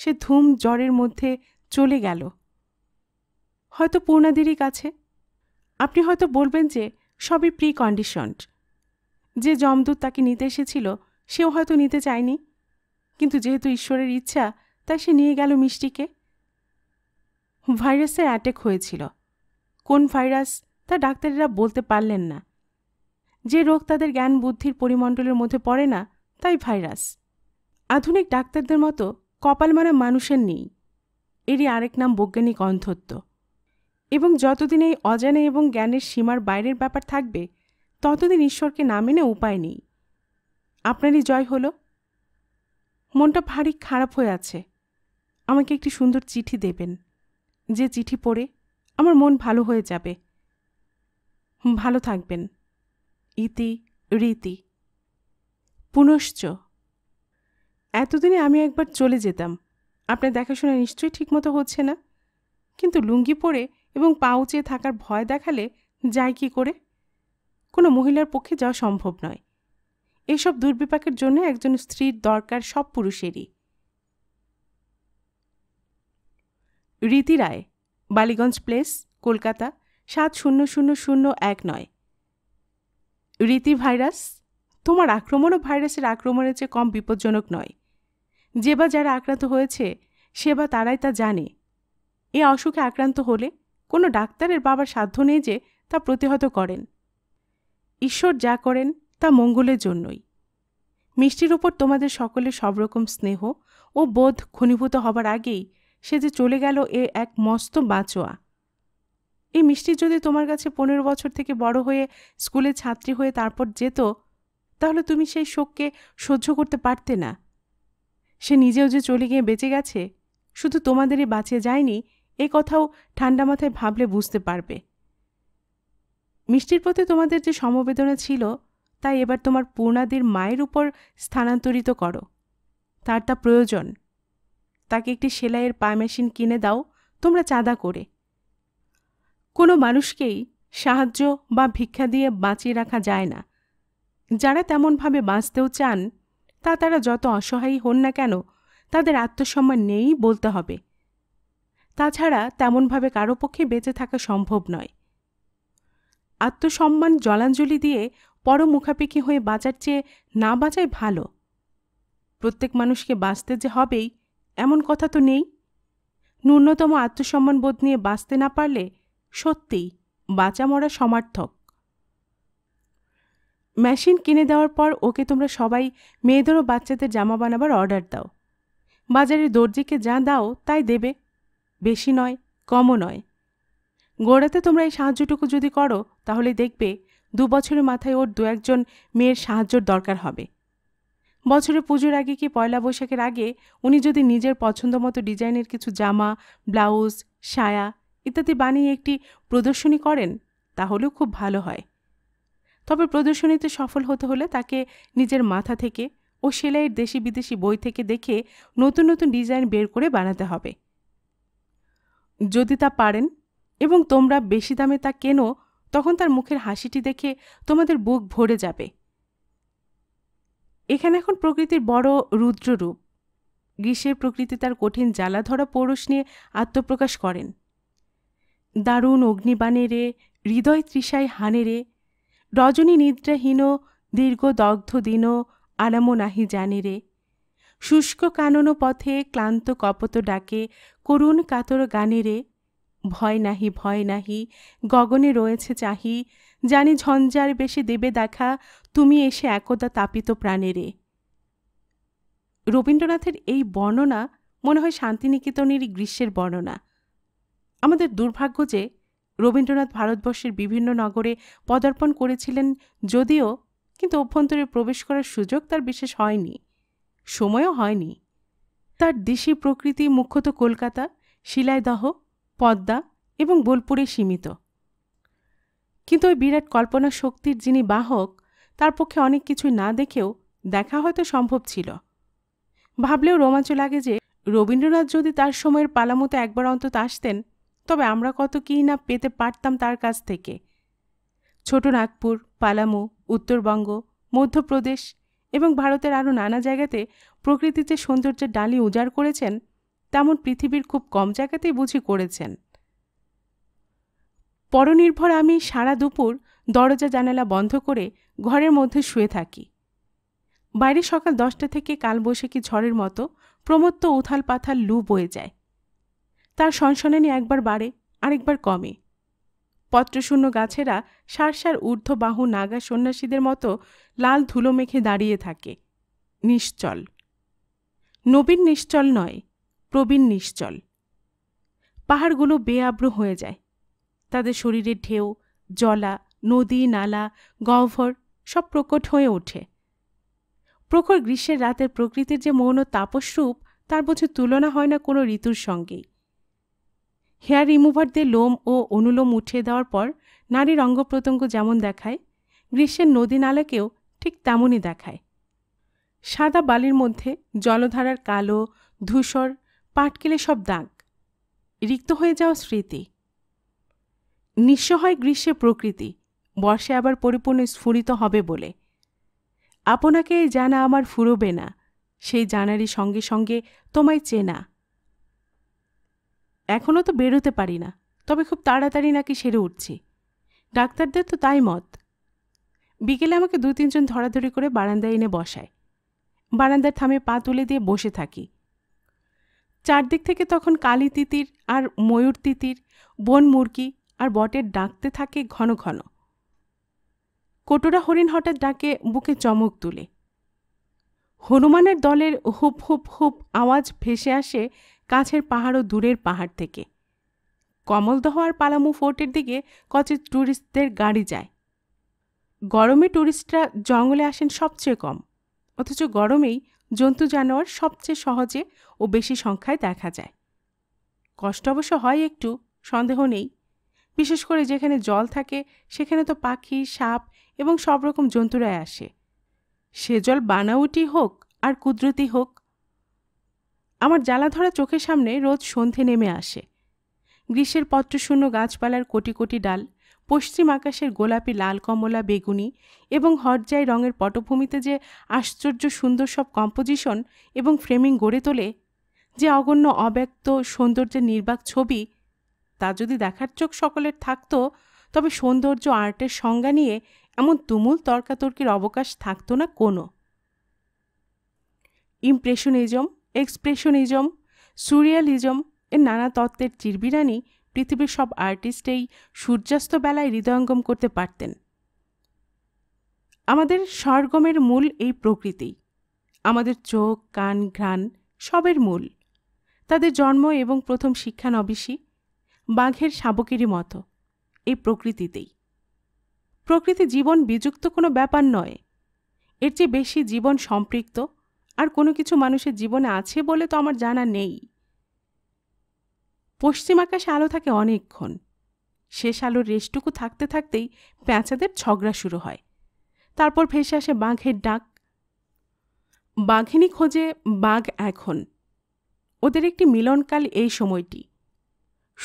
সে ধুম জ্বরের মধ্যে চলে গেল হয়তো পূর্ণাদেরই কাছে আপনি হয়তো বলবেন যে সবই প্রি যে যমদূত তাকে নিতে এসেছিল সেও হয়তো নিতে চায়নি কিন্তু যেহেতু ঈশ্বরের ইচ্ছা তাই সে নিয়ে গেল মিষ্টিকে ভাইরাসের অ্যাটেক হয়েছিল কোন ভাইরাস তা ডাক্তারেরা বলতে পারলেন না যে রোগ তাদের জ্ঞান বুদ্ধির পরিমণ্ডলের মধ্যে পড়ে না তাই ভাইরাস আধুনিক ডাক্তারদের মতো মারা মানুষের নেই এরই আরেক নাম বৈজ্ঞানিক অন্ধত্ব এবং যতদিন এই অজানে এবং জ্ঞানের সীমার বাইরের ব্যাপার থাকবে ততদিন ঈশ্বরকে না মেনে উপায় নেই আপনারই জয় হলো মনটা ভারী খারাপ হয়ে আছে আমাকে একটি সুন্দর চিঠি দেবেন যে চিঠি পড়ে আমার মন ভালো হয়ে যাবে ভালো থাকবেন ইতি রীতি পুনশ্চ এতদিনে আমি একবার চলে যেতাম আপনার দেখাশোনা নিশ্চয়ই ঠিকমতো হচ্ছে না কিন্তু লুঙ্গি পরে এবং পা উঁচিয়ে থাকার ভয় দেখালে যায় কি করে কোনো মহিলার পক্ষে যাওয়া সম্ভব নয় এসব দুর্বিপাকের জন্য একজন স্ত্রীর দরকার সব পুরুষেরই রীতি রায় বালিগঞ্জ প্লেস কলকাতা সাত শূন্য শূন্য শূন্য এক নয় রীতি ভাইরাস তোমার আক্রমণও ভাইরাসের আক্রমণের চেয়ে কম বিপজ্জনক নয় যে বা যারা আক্রান্ত হয়েছে সে বা তারাই তা জানে এ অসুখে আক্রান্ত হলে কোনো ডাক্তারের বাবার সাধ্য নেই যে তা প্রতিহত করেন ঈশ্বর যা করেন তা মঙ্গলের জন্যই মিষ্টির উপর তোমাদের সকলের সবরকম স্নেহ ও বোধ ঘনীভূত হবার আগেই সে যে চলে গেল এ এক মস্ত বাঁচোয়া এই মিষ্টি যদি তোমার কাছে পনেরো বছর থেকে বড় হয়ে স্কুলে ছাত্রী হয়ে তারপর যেত তাহলে তুমি সেই শোককে সহ্য করতে পারতে না সে নিজেও যে চলে গিয়ে বেঁচে গেছে শুধু তোমাদেরই বাঁচে যায়নি এ কথাও ঠান্ডা মাথায় ভাবলে বুঝতে পারবে মিষ্টির প্রতি তোমাদের যে সমবেদনা ছিল তাই এবার তোমার পূর্ণাদির মায়ের উপর স্থানান্তরিত করো তার তা প্রয়োজন তাকে একটি সেলাইয়ের পা মেশিন কিনে দাও তোমরা চাঁদা করে কোনো মানুষকেই সাহায্য বা ভিক্ষা দিয়ে বাঁচিয়ে রাখা যায় না যারা তেমনভাবে বাঁচতেও চান তা তারা যত অসহায়ী হন না কেন তাদের আত্মসম্মান নেই বলতে হবে তাছাড়া তেমনভাবে কারো পক্ষে বেঁচে থাকা সম্ভব নয় আত্মসম্মান জলাঞ্জলি দিয়ে পরমুখাপেক্ষি হয়ে বাঁচার চেয়ে না বাঁচাই ভালো প্রত্যেক মানুষকে বাঁচতে যে হবেই এমন কথা তো নেই ন্যূনতম আত্মসম্মান বোধ নিয়ে বাঁচতে না পারলে সত্যিই বাঁচা মরা সমার্থক মেশিন কিনে দেওয়ার পর ওকে তোমরা সবাই মেয়েদের ও বাচ্চাদের জামা বানাবার অর্ডার দাও বাজারে দর্জিকে যা দাও তাই দেবে বেশি নয় কমও নয় গোড়াতে তোমরা এই সাহায্যটুকু যদি করো তাহলে দেখবে দু বছরের মাথায় ওর দু একজন মেয়ের সাহায্যর দরকার হবে বছরে পুজোর আগে কি পয়লা বৈশাখের আগে উনি যদি নিজের পছন্দ মতো ডিজাইনের কিছু জামা ব্লাউজ সায়া ইত্যাদি বানিয়ে একটি প্রদর্শনী করেন তাহলেও খুব ভালো হয় তবে প্রদর্শনীতে সফল হতে হলে তাকে নিজের মাথা থেকে ও সেলাইয়ের দেশি বিদেশি বই থেকে দেখে নতুন নতুন ডিজাইন বের করে বানাতে হবে যদি তা পারেন এবং তোমরা বেশি দামে তা কেনো তখন তার মুখের হাসিটি দেখে তোমাদের বুক ভরে যাবে এখানে এখন প্রকৃতির বড় রুদ্ররূপ গ্রীষ্মের প্রকৃতি তার কঠিন জ্বালা ধরা পৌরুষ নিয়ে আত্মপ্রকাশ করেন দারুণ রে হৃদয় তৃষায় হানে রে রজনী নিদ্রাহীন দীর্ঘ দগ্ধ দিন আরামো নাহি জানে রে শুষ্ক কানন পথে ক্লান্ত কপত ডাকে করুণ কাতর গানে রে ভয় নাহি ভয় নাহি গগনে রয়েছে চাহি জানি ঝঞ্ঝার বেশি দেবে দেখা তুমি এসে একদা তাপিত রে রবীন্দ্রনাথের এই বর্ণনা মনে হয় শান্তিনিকেতনের গ্রীষ্মের বর্ণনা আমাদের দুর্ভাগ্য যে রবীন্দ্রনাথ ভারতবর্ষের বিভিন্ন নগরে পদার্পণ করেছিলেন যদিও কিন্তু অভ্যন্তরে প্রবেশ করার সুযোগ তার বিশেষ হয়নি সময়ও হয়নি তার দেশি প্রকৃতি মুখ্যত কলকাতা শিলাইদহ পদ্মা এবং বোলপুরে সীমিত কিন্তু ওই বিরাট কল্পনা শক্তির যিনি বাহক তার পক্ষে অনেক কিছু না দেখেও দেখা হয়তো সম্ভব ছিল ভাবলেও রোমাঞ্চ লাগে যে রবীন্দ্রনাথ যদি তার সময়ের পালামতো একবার অন্তত আসতেন তবে আমরা কত কী না পেতে পারতাম তার কাছ থেকে ছোট নাগপুর পালামু উত্তরবঙ্গ মধ্যপ্রদেশ এবং ভারতের আরও নানা জায়গাতে প্রকৃতিতে সৌন্দর্যের ডালি উজাড় করেছেন তেমন পৃথিবীর খুব কম জায়গাতেই বুঝি করেছেন পরনির্ভর আমি সারা দুপুর দরজা জানালা বন্ধ করে ঘরের মধ্যে শুয়ে থাকি বাইরে সকাল দশটা থেকে কাল বসে কি ঝড়ের মতো প্রমত্ত উথাল পাথাল লু বয়ে যায় তার সনসনানি একবার বাড়ে আরেকবার কমে পত্রশূন্য গাছেরা সারসার বাহু নাগা সন্ন্যাসীদের মতো লাল ধুলো মেখে দাঁড়িয়ে থাকে নিশ্চল নবীন নিশ্চল নয় প্রবীণ নিশ্চল পাহাড়গুলো বেআব্র হয়ে যায় তাদের শরীরের ঢেউ জলা নদী নালা গহ্বর সব প্রকট হয়ে ওঠে প্রখর গ্রীষ্মের রাতের প্রকৃতির যে মৌন তাপস্রূপ তার বোঝে তুলনা হয় না কোনো ঋতুর সঙ্গেই হেয়ার রিমুভার দিয়ে লোম ও অনুলোম উঠিয়ে দেওয়ার পর নারীর অঙ্গ প্রত্যঙ্গ যেমন দেখায় গ্রীষ্মের নদী নালাকেও ঠিক তেমনই দেখায় সাদা বালির মধ্যে জলধারার কালো ধূসর পাটকেলে সব দাগ রিক্ত হয়ে যাওয়া স্মৃতি নিঃস্ব হয় গ্রীষ্মে প্রকৃতি বর্ষে আবার পরিপূর্ণ স্ফুরিত হবে বলে আপনাকে জানা আমার ফুরবে না সেই জানারই সঙ্গে সঙ্গে তোমায় চেনা এখনও তো বেরোতে পারি না তবে খুব তাড়াতাড়ি নাকি সেরে উঠছি ডাক্তারদের তো তাই মত বিকেলে আমাকে দু তিনজন ধরাধরি করে বারান্দায় এনে বসায় বারান্দার থামে পা তুলে দিয়ে বসে থাকি চারদিক থেকে তখন কালী তিতির আর ময়ূর তিতির বন মুরগি আর বটের ডাকতে থাকে ঘন ঘন কটোরা হরিণ হঠাৎ ডাকে বুকে চমক তুলে হনুমানের দলের হুপ হুপ হুপ আওয়াজ ভেসে আসে কাছের পাহাড় ও দূরের পাহাড় থেকে কমলদহ আর পালামু ফোর্টের দিকে কচে ট্যুরিস্টদের গাড়ি যায় গরমে ট্যুরিস্টরা জঙ্গলে আসেন সবচেয়ে কম অথচ গরমেই জন্তু জানোয়ার সবচেয়ে সহজে ও বেশি সংখ্যায় দেখা যায় কষ্ট অবশ্য হয় একটু সন্দেহ নেই বিশেষ করে যেখানে জল থাকে সেখানে তো পাখি সাপ এবং সব রকম জন্তুরাই আসে সে জল বানাউটি হোক আর কুদরতি হোক আমার জ্বালা ধরা চোখের সামনে রোজ সন্ধে নেমে আসে গ্রীষ্মের পত্রশূন্য গাছপালার কোটি কোটি ডাল পশ্চিম আকাশের গোলাপি লাল কমলা বেগুনি এবং হরজাই রঙের পটভূমিতে যে আশ্চর্য সুন্দর সব কম্পোজিশন এবং ফ্রেমিং গড়ে তোলে যে অগণ্য অব্যক্ত সৌন্দর্যের নির্বাক ছবি তা যদি দেখার চোখ সকলের থাকতো তবে সৌন্দর্য আর্টের সংজ্ঞা নিয়ে এমন তুমুল তর্কাতর্কির অবকাশ থাকতো না কোনো ইমপ্রেশনিজম এক্সপ্রেশনিজম সুরিয়ালিজম এর নানা তত্ত্বের চিরবিরানি পৃথিবীর সব আর্টিস্টেই সূর্যাস্ত বেলায় হৃদয়ঙ্গম করতে পারতেন আমাদের সরগমের মূল এই প্রকৃতি আমাদের চোখ কান ঘ্রাণ সবের মূল তাদের জন্ম এবং প্রথম শিক্ষা নবিশি বাঘের শাবকেরই মতো এই প্রকৃতিতেই প্রকৃতি জীবন বিযুক্ত কোনো ব্যাপার নয় এর চেয়ে বেশি জীবন সম্পৃক্ত আর কোনো কিছু মানুষের জীবনে আছে বলে তো আমার জানা নেই পশ্চিম আকাশে আলো থাকে অনেকক্ষণ শেষ আলোর রেশটুকু থাকতে থাকতেই প্যাঁচাদের ঝগড়া শুরু হয় তারপর ভেসে আসে বাঘের ডাক বাঘিনী খোঁজে বাঘ এখন ওদের একটি মিলনকাল এই সময়টি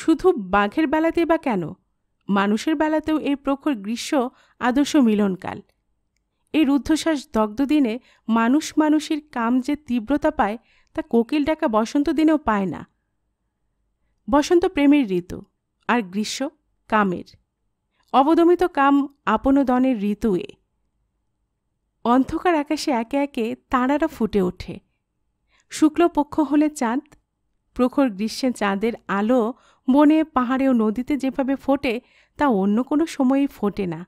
শুধু বাঘের বেলাতেই বা কেন মানুষের বেলাতেও এই প্রখর গ্রীষ্ম আদর্শ মিলনকাল এই রুদ্ধশ্বাস দগ্ধ দিনে মানুষ মানুষের কাম যে তীব্রতা পায় তা কোকিল ডাকা বসন্ত দিনেও পায় না বসন্ত প্রেমের ঋতু আর গ্রীষ্ম কামের অবদমিত কাম আপনদনের ঋতু এ অন্ধকার আকাশে একে একে তাঁরারা ফুটে ওঠে শুক্লপক্ষ হলে চাঁদ প্রখর গ্রীষ্মে চাঁদের আলো বনে পাহাড়ে ও নদীতে যেভাবে ফোটে তা অন্য কোনো সময়েই ফোটে না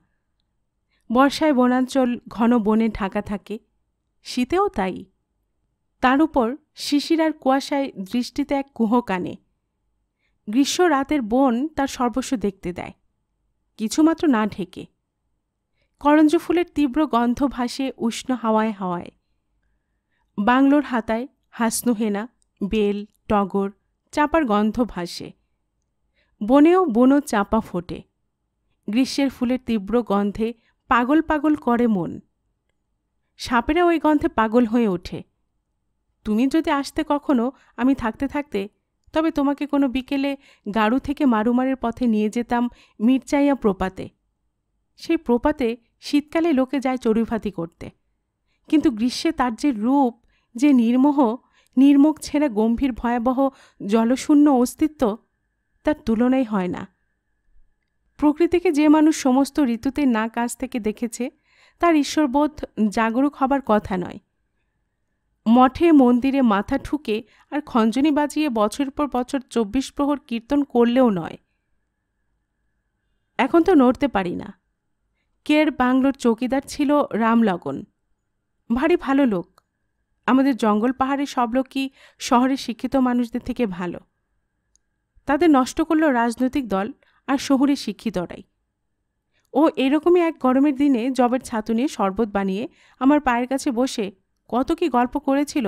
বর্ষায় বনাঞ্চল ঘন বনে ঢাকা থাকে শীতেও তাই তার উপর শিশিরার কুয়াশায় দৃষ্টিতে এক কুহ কানে গ্রীষ্ম রাতের বন তার সর্বস্ব দেখতে দেয় কিছুমাত্র না ঢেকে করঞ্জ ফুলের তীব্র গন্ধ ভাসে উষ্ণ হাওয়ায় হাওয়ায় বাংলোর হাতায় হাসনুহেনা বেল টগর চাপার গন্ধ ভাসে বনেও বনো চাপা ফোটে গ্রীষ্মের ফুলের তীব্র গন্ধে পাগল পাগল করে মন সাপেরা ওই গন্ধে পাগল হয়ে ওঠে তুমি যদি আসতে কখনো আমি থাকতে থাকতে তবে তোমাকে কোনো বিকেলে গাড়ু থেকে মারুমারের পথে নিয়ে যেতাম মির্চাইয়া প্রপাতে সেই প্রপাতে শীতকালে লোকে যায় চড়ুইভাতি করতে কিন্তু গ্রীষ্মে তার যে রূপ যে নির্মোহ নির্মুখ ছেঁড়া গম্ভীর ভয়াবহ জলশূন্য অস্তিত্ব তার তুলনাই হয় না প্রকৃতিকে যে মানুষ সমস্ত ঋতুতে না কাছ থেকে দেখেছে তার ঈশ্বরবোধ জাগরুক হবার কথা নয় মঠে মন্দিরে মাথা ঠুকে আর খঞ্জনি বাজিয়ে বছর পর বছর চব্বিশ প্রহর কীর্তন করলেও নয় এখন তো নড়তে পারি না কের বাংলোর চৌকিদার ছিল রামলগন ভারী ভালো লোক আমাদের জঙ্গল পাহাড়ে সব লোকই শহরে শিক্ষিত মানুষদের থেকে ভালো তাদের নষ্ট করল রাজনৈতিক দল আর শহুরে শিক্ষিতরাই ও এরকমই এক গরমের দিনে জবের ছাতু নিয়ে শরবত বানিয়ে আমার পায়ের কাছে বসে কত কি গল্প করেছিল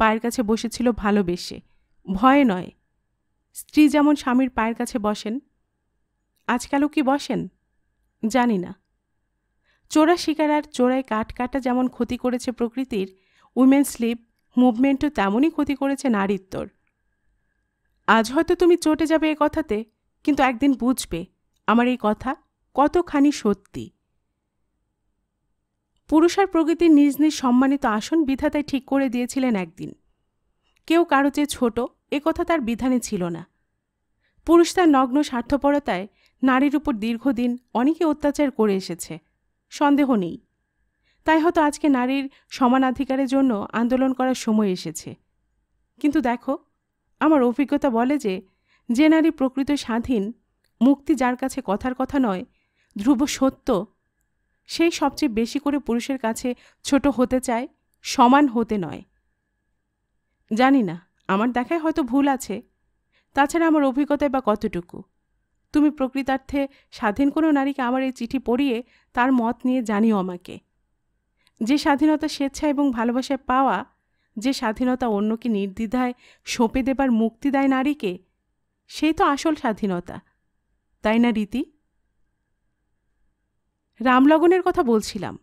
পায়ের কাছে বসেছিল ভালোবেসে ভয়ে নয় স্ত্রী যেমন স্বামীর পায়ের কাছে বসেন আজকালও কি বসেন জানি না চোরা শিকার আর চোরায় কাঠ কাটা যেমন ক্ষতি করেছে প্রকৃতির উইমেন স্লিপ মুভমেন্টও তেমনই ক্ষতি করেছে নারীত্বর আজ হয়তো তুমি চটে যাবে এ কথাতে কিন্তু একদিন বুঝবে আমার এই কথা কতখানি সত্যি পুরুষ আর প্রকৃতির নিজ নিজ সম্মানিত আসন বিধাতায় ঠিক করে দিয়েছিলেন একদিন কেউ কারো যে ছোট এ কথা তার বিধানে ছিল না পুরুষ তার নগ্ন স্বার্থপরতায় নারীর উপর দীর্ঘদিন অনেকে অত্যাচার করে এসেছে সন্দেহ নেই তাই হয়তো আজকে নারীর সমানাধিকারের জন্য আন্দোলন করার সময় এসেছে কিন্তু দেখো আমার অভিজ্ঞতা বলে যে যে নারী প্রকৃত স্বাধীন মুক্তি যার কাছে কথার কথা নয় ধ্রুব সত্য সেই সবচেয়ে বেশি করে পুরুষের কাছে ছোট হতে চায় সমান হতে নয় জানি না আমার দেখায় হয়তো ভুল আছে তাছাড়া আমার অভিজ্ঞতায় বা কতটুকু তুমি প্রকৃতার্থে স্বাধীন কোনো নারীকে আমার এই চিঠি পড়িয়ে তার মত নিয়ে জানিও আমাকে যে স্বাধীনতা স্বেচ্ছা এবং ভালোবাসায় পাওয়া যে স্বাধীনতা অন্যকে নির্দ্বিধায় সঁপে দেবার মুক্তি দেয় নারীকে সেই তো আসল স্বাধীনতা তাই না রীতি রামলগনের কথা বলছিলাম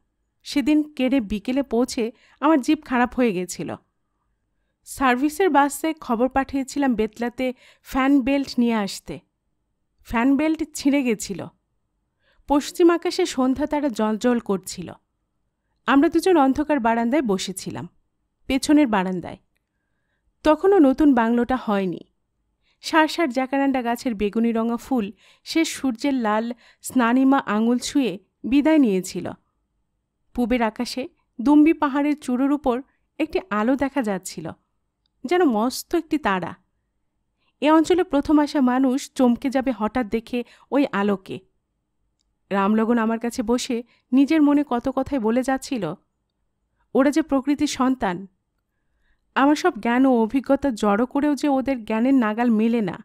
সেদিন কেড়ে বিকেলে পৌঁছে আমার জিপ খারাপ হয়ে গেছিল সার্ভিসের বাসে খবর পাঠিয়েছিলাম বেতলাতে ফ্যান বেল্ট নিয়ে আসতে ফ্যান বেল্ট ছিঁড়ে গেছিল পশ্চিম আকাশে সন্ধ্যা তারা জলজল করছিল আমরা দুজন অন্ধকার বারান্দায় বসেছিলাম পেছনের বারান্দায় তখনও নতুন বাংলোটা হয়নি সার জাকারান্ডা গাছের বেগুনি রঙা ফুল সে সূর্যের লাল স্নানিমা আঙুল ছুঁয়ে বিদায় নিয়েছিল পূবের আকাশে দুম্বি পাহাড়ের চূড়োর উপর একটি আলো দেখা যাচ্ছিল যেন মস্ত একটি তারা এ অঞ্চলে প্রথম আসা মানুষ চমকে যাবে হঠাৎ দেখে ওই আলোকে রামলগন আমার কাছে বসে নিজের মনে কত কথাই বলে যাচ্ছিল ওরা যে প্রকৃতির সন্তান আমার সব জ্ঞান ও অভিজ্ঞতা জড়ো করেও যে ওদের জ্ঞানের নাগাল মেলে না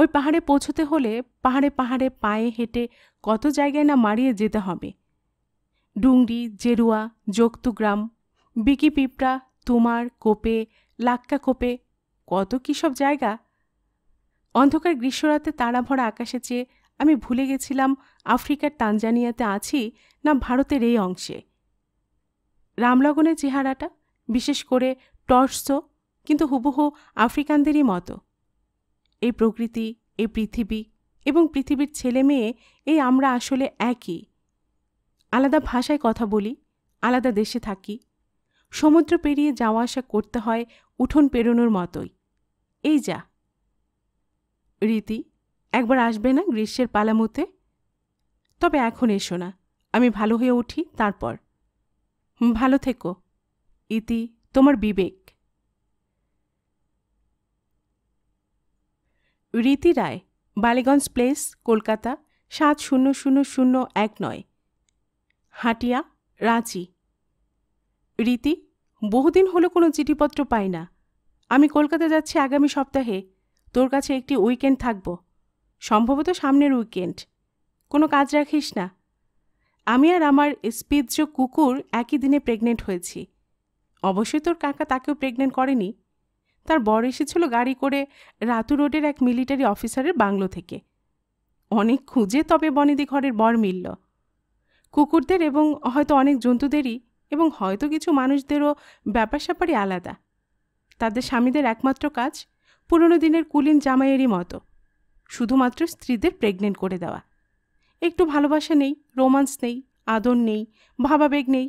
ওই পাহাড়ে পৌঁছতে হলে পাহাড়ে পাহাড়ে পায়ে হেঁটে কত জায়গায় না মারিয়ে যেতে হবে ডুংরি জেরুয়া যোগতুগ্রাম বিকি পিঁপড়া তুমার কোপে লাক্কা কোপে কত কী সব জায়গা অন্ধকার গ্রীষ্মরাতে তারা ভরা আকাশে চেয়ে আমি ভুলে গেছিলাম আফ্রিকার তানজানিয়াতে আছি না ভারতের এই অংশে রামলগনের চেহারাটা বিশেষ করে টর্সো কিন্তু হুবহু আফ্রিকানদেরই মতো এই প্রকৃতি এই পৃথিবী এবং পৃথিবীর ছেলে মেয়ে এই আমরা আসলে একই আলাদা ভাষায় কথা বলি আলাদা দেশে থাকি সমুদ্র পেরিয়ে যাওয়া আসা করতে হয় উঠোন পেরোনোর মতোই এই যা রীতি একবার আসবে না গ্রীষ্মের পালামুতে তবে এখন এসো না আমি ভালো হয়ে উঠি তারপর ভালো থেকো ইতি তোমার বিবেক রীতি রায় বালিগঞ্জ প্লেস কলকাতা সাত শূন্য শূন্য শূন্য এক নয় হাটিয়া রাঁচি রীতি বহুদিন হলো কোনো চিঠিপত্র পাই না আমি কলকাতা যাচ্ছি আগামী সপ্তাহে তোর কাছে একটি উইকেন্ড থাকব সম্ভবত সামনের উইকেন্ড কোনো কাজ রাখিস না আমি আর আমার স্পিজ কুকুর একই দিনে প্রেগনেন্ট হয়েছি অবশ্যই তোর কাকা তাকেও প্রেগনেন্ট করেনি তার বর এসেছিল গাড়ি করে রাতু রোডের এক মিলিটারি অফিসারের বাংলো থেকে অনেক খুঁজে তবে বনেদি ঘরের বর মিলল কুকুরদের এবং হয়তো অনেক জন্তুদেরই এবং হয়তো কিছু মানুষদেরও ব্যাপার স্যাপারই আলাদা তাদের স্বামীদের একমাত্র কাজ পুরনো দিনের কুলিন জামাইয়েরই মতো শুধুমাত্র স্ত্রীদের প্রেগনেন্ট করে দেওয়া একটু ভালোবাসা নেই রোমান্স নেই আদর নেই ভাবাবেগ নেই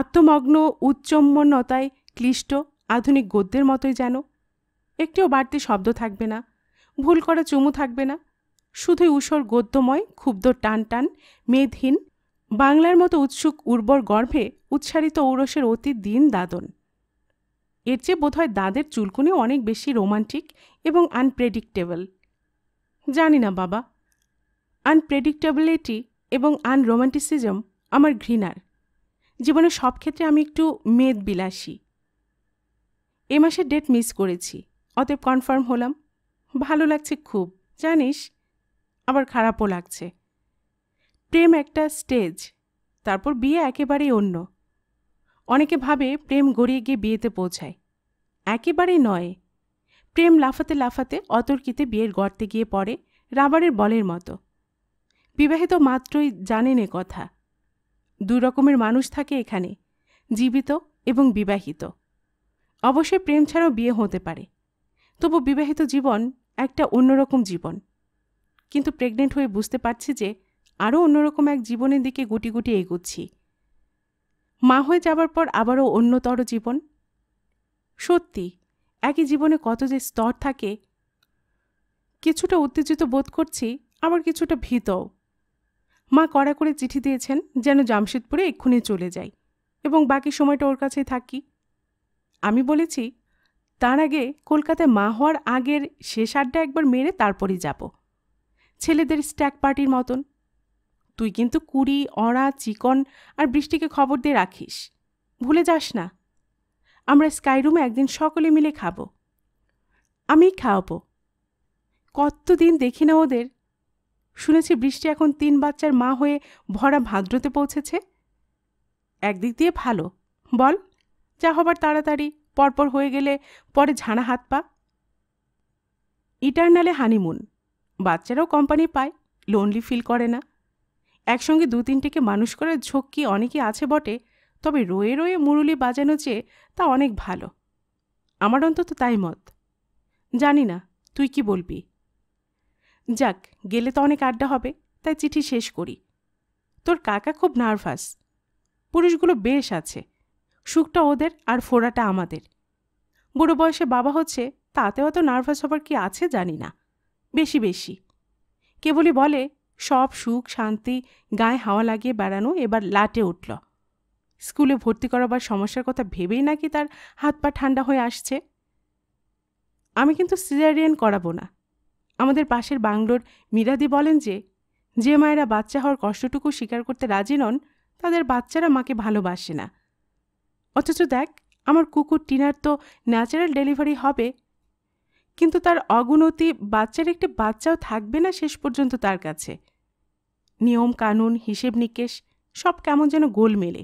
আত্মমগ্ন উচ্চম্বন্যতায় ক্লিষ্ট আধুনিক গদ্যের মতোই যেন একটিও বাড়তি শব্দ থাকবে না ভুল করা চুমু থাকবে না শুধুই উসর গদ্যময় ক্ষুব্ধ টান টান মেধহীন বাংলার মতো উৎসুক উর্বর গর্ভে উচ্ছারিত ঔরসের অতি দিন দাদন এর চেয়ে বোধহয় দাদের চুলকুনি অনেক বেশি রোমান্টিক এবং আনপ্রেডিক্টেবল জানি না বাবা আনপ্রেডিক্টেবিলিটি এবং আনরোমান্টিসিজম আমার ঘৃণার জীবনে সব ক্ষেত্রে আমি একটু মেদ বিলাসী এ মাসের ডেট মিস করেছি অতএব কনফার্ম হলাম ভালো লাগছে খুব জানিস আবার খারাপও লাগছে প্রেম একটা স্টেজ তারপর বিয়ে একেবারেই অন্য অনেকে ভাবে প্রেম গড়িয়ে গিয়ে বিয়েতে পৌঁছায় একেবারেই নয় প্রেম লাফাতে লাফাতে অতর্কিতে বিয়ের গর্তে গিয়ে পড়ে রাবারের বলের মতো বিবাহিত মাত্রই জানেন কথা দু রকমের মানুষ থাকে এখানে জীবিত এবং বিবাহিত অবশ্যই প্রেম ছাড়াও বিয়ে হতে পারে তবু বিবাহিত জীবন একটা অন্যরকম জীবন কিন্তু প্রেগনেন্ট হয়ে বুঝতে পারছি যে আরও অন্যরকম এক জীবনের দিকে গুটি গুটি এগুচ্ছি মা হয়ে যাবার পর আবারও অন্যতর জীবন সত্যি একই জীবনে কত যে স্তর থাকে কিছুটা উত্তেজিত বোধ করছি আবার কিছুটা ভীতও মা কড়া করে চিঠি দিয়েছেন যেন জামশেদপুরে এক্ষুনি চলে যাই এবং বাকি সময়টা ওর কাছেই থাকি আমি বলেছি তার আগে কলকাতায় মা হওয়ার আগের শেষ আড্ডা একবার মেরে তারপরই যাব ছেলেদের স্ট্যাক পার্টির মতন তুই কিন্তু কুড়ি অড়া চিকন আর বৃষ্টিকে খবর দিয়ে রাখিস ভুলে যাস না আমরা স্কাইরুমে একদিন সকলে মিলে খাবো আমি খাওয়াবো কতদিন দেখি না ওদের শুনেছি বৃষ্টি এখন তিন বাচ্চার মা হয়ে ভরা ভাদ্রতে পৌঁছেছে একদিক দিয়ে ভালো বল যা হবার তাড়াতাড়ি পরপর হয়ে গেলে পরে ঝাড়া হাত পা ইটার্নালে হানিমুন বাচ্চারাও কোম্পানি পায় লোনলি ফিল করে না একসঙ্গে দু তিনটিকে মানুষ করার ঝক্কি অনেকে আছে বটে তবে রয়ে রয়ে মুরুলি বাজানো চেয়ে তা অনেক ভালো আমার অন্তত তাই মত জানি না তুই কি বলবি যাক গেলে তো অনেক আড্ডা হবে তাই চিঠি শেষ করি তোর কাকা খুব নার্ভাস পুরুষগুলো বেশ আছে সুখটা ওদের আর ফোড়াটা আমাদের বুড়ো বয়সে বাবা হচ্ছে তাতে অত নার্ভাস হবার কি আছে জানি না বেশি বেশি কেবলই বলে সব সুখ শান্তি গায়ে হাওয়া লাগিয়ে বেড়ানো এবার লাটে উঠল স্কুলে ভর্তি করাবার সমস্যার কথা ভেবেই নাকি তার হাত পা ঠান্ডা হয়ে আসছে আমি কিন্তু সিজারিয়ান করাবো না আমাদের পাশের বাংলোর মিরাদি বলেন যে যে মায়েরা বাচ্চা হওয়ার কষ্টটুকু স্বীকার করতে রাজি নন তাদের বাচ্চারা মাকে ভালোবাসে না অথচ দেখ আমার কুকুর টিনার তো ন্যাচারাল ডেলিভারি হবে কিন্তু তার অগুনতি বাচ্চার একটি বাচ্চাও থাকবে না শেষ পর্যন্ত তার কাছে নিয়ম কানুন হিসেব নিকেশ সব কেমন যেন গোল মেলে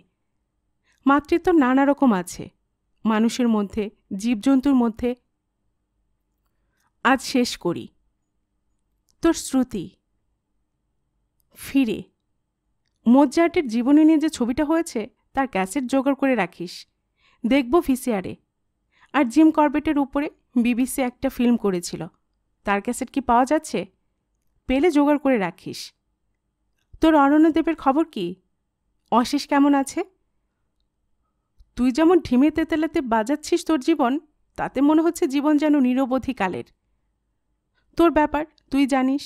মাতৃত্ব নানা রকম আছে মানুষের মধ্যে জীবজন্তুর মধ্যে আজ শেষ করি শ্রুতি ফিরে মোজার্টের জীবনী নিয়ে যে ছবিটা হয়েছে তার ক্যাসেট জোগাড় করে রাখিস দেখব ভিসিআরে আর জিম করবেটের উপরে বিবিসি একটা ফিল্ম করেছিল তার ক্যাসেট কি পাওয়া যাচ্ছে পেলে জোগাড় করে রাখিস তোর অরণ্যদেবের খবর কি অশেষ কেমন আছে তুই যেমন ঢিমে তেতেলাতে বাজাচ্ছিস তোর জীবন তাতে মনে হচ্ছে জীবন যেন নিরবধিকালের তোর ব্যাপার তুই জানিস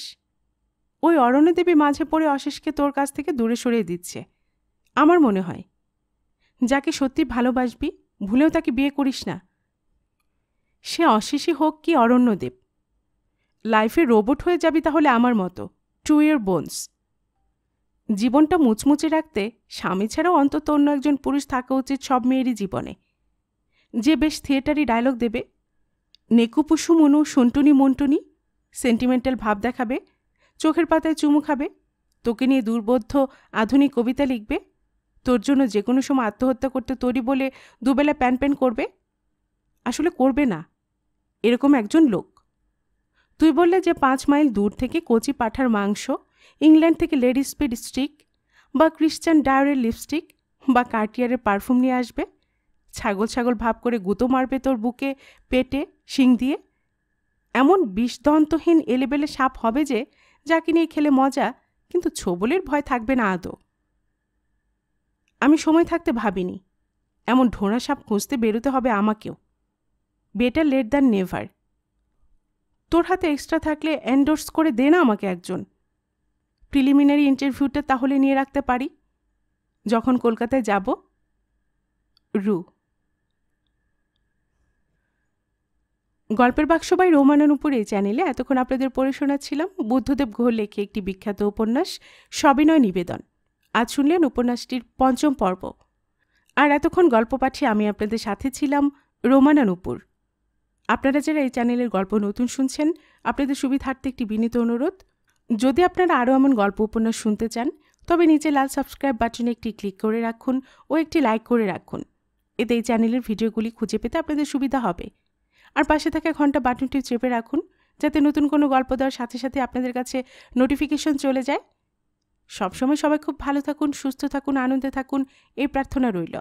ওই অরণ্যদেবী মাঝে পড়ে অশেষকে তোর কাছ থেকে দূরে সরিয়ে দিচ্ছে আমার মনে হয় যাকে সত্যি ভালোবাসবি ভুলেও তাকে বিয়ে করিস না সে অশেষই হোক কি অরণ্যদেব লাইফে রোবট হয়ে যাবি তাহলে আমার মতো টু ইয়ার বোনস জীবনটা মুচমুচে রাখতে স্বামী ছাড়াও অন্তত অন্য একজন পুরুষ থাকা উচিত সব মেয়েরই জীবনে যে বেশ থিয়েটারি ডায়লগ দেবে নেকুপুসু মনু সুন্টুনি মন্টুনি সেন্টিমেন্টাল ভাব দেখাবে চোখের পাতায় চুমু খাবে তোকে নিয়ে দুর্বোধ্য আধুনিক কবিতা লিখবে তোর জন্য যে কোনো সময় আত্মহত্যা করতে তৈরি বলে দুবেলা প্যান প্যান করবে আসলে করবে না এরকম একজন লোক তুই বললে যে পাঁচ মাইল দূর থেকে কচি পাঠার মাংস ইংল্যান্ড থেকে লেডি স্পিড স্টিক বা ক্রিশ্চান ডায়ারের লিপস্টিক বা কার্টিয়ারের পারফিউম নিয়ে আসবে ছাগল ছাগল ভাব করে গুঁতো মারবে তোর বুকে পেটে শিং দিয়ে এমন বিষদন্তহীন এলেবেলে সাপ হবে যে যাকে নিয়ে খেলে মজা কিন্তু ছোবলের ভয় থাকবে না আদৌ আমি সময় থাকতে ভাবিনি এমন ঢোঁড়া সাপ খুঁজতে বেরোতে হবে আমাকেও বেটার লেট দ্যান নেভার তোর হাতে এক্সট্রা থাকলে এন্ডোর্স করে দে না আমাকে একজন প্রিলিমিনারি ইন্টারভিউটা তাহলে নিয়ে রাখতে পারি যখন কলকাতায় যাব রু গল্পের বাক্স বাই রোমানান উপরে এই চ্যানেলে এতক্ষণ আপনাদের পড়ে শোনাচ্ছিলাম বুদ্ধদেব ঘোর লেখে একটি বিখ্যাত উপন্যাস সবিনয় নিবেদন আজ শুনলেন উপন্যাসটির পঞ্চম পর্ব আর এতক্ষণ গল্প পাঠে আমি আপনাদের সাথে ছিলাম রোমানা উপর আপনারা যারা এই চ্যানেলের গল্প নতুন শুনছেন আপনাদের সুবিধার্থে একটি বিনীত অনুরোধ যদি আপনারা আরও এমন গল্প উপন্যাস শুনতে চান তবে নিচে লাল সাবস্ক্রাইব বাটনে একটি ক্লিক করে রাখুন ও একটি লাইক করে রাখুন এতে এই চ্যানেলের ভিডিওগুলি খুঁজে পেতে আপনাদের সুবিধা হবে আর পাশে থাকা ঘন্টা বাটনটি চেপে রাখুন যাতে নতুন কোনো গল্প দেওয়ার সাথে সাথে আপনাদের কাছে নোটিফিকেশন চলে যায় সবসময় সবাই খুব ভালো থাকুন সুস্থ থাকুন আনন্দে থাকুন এই প্রার্থনা রইল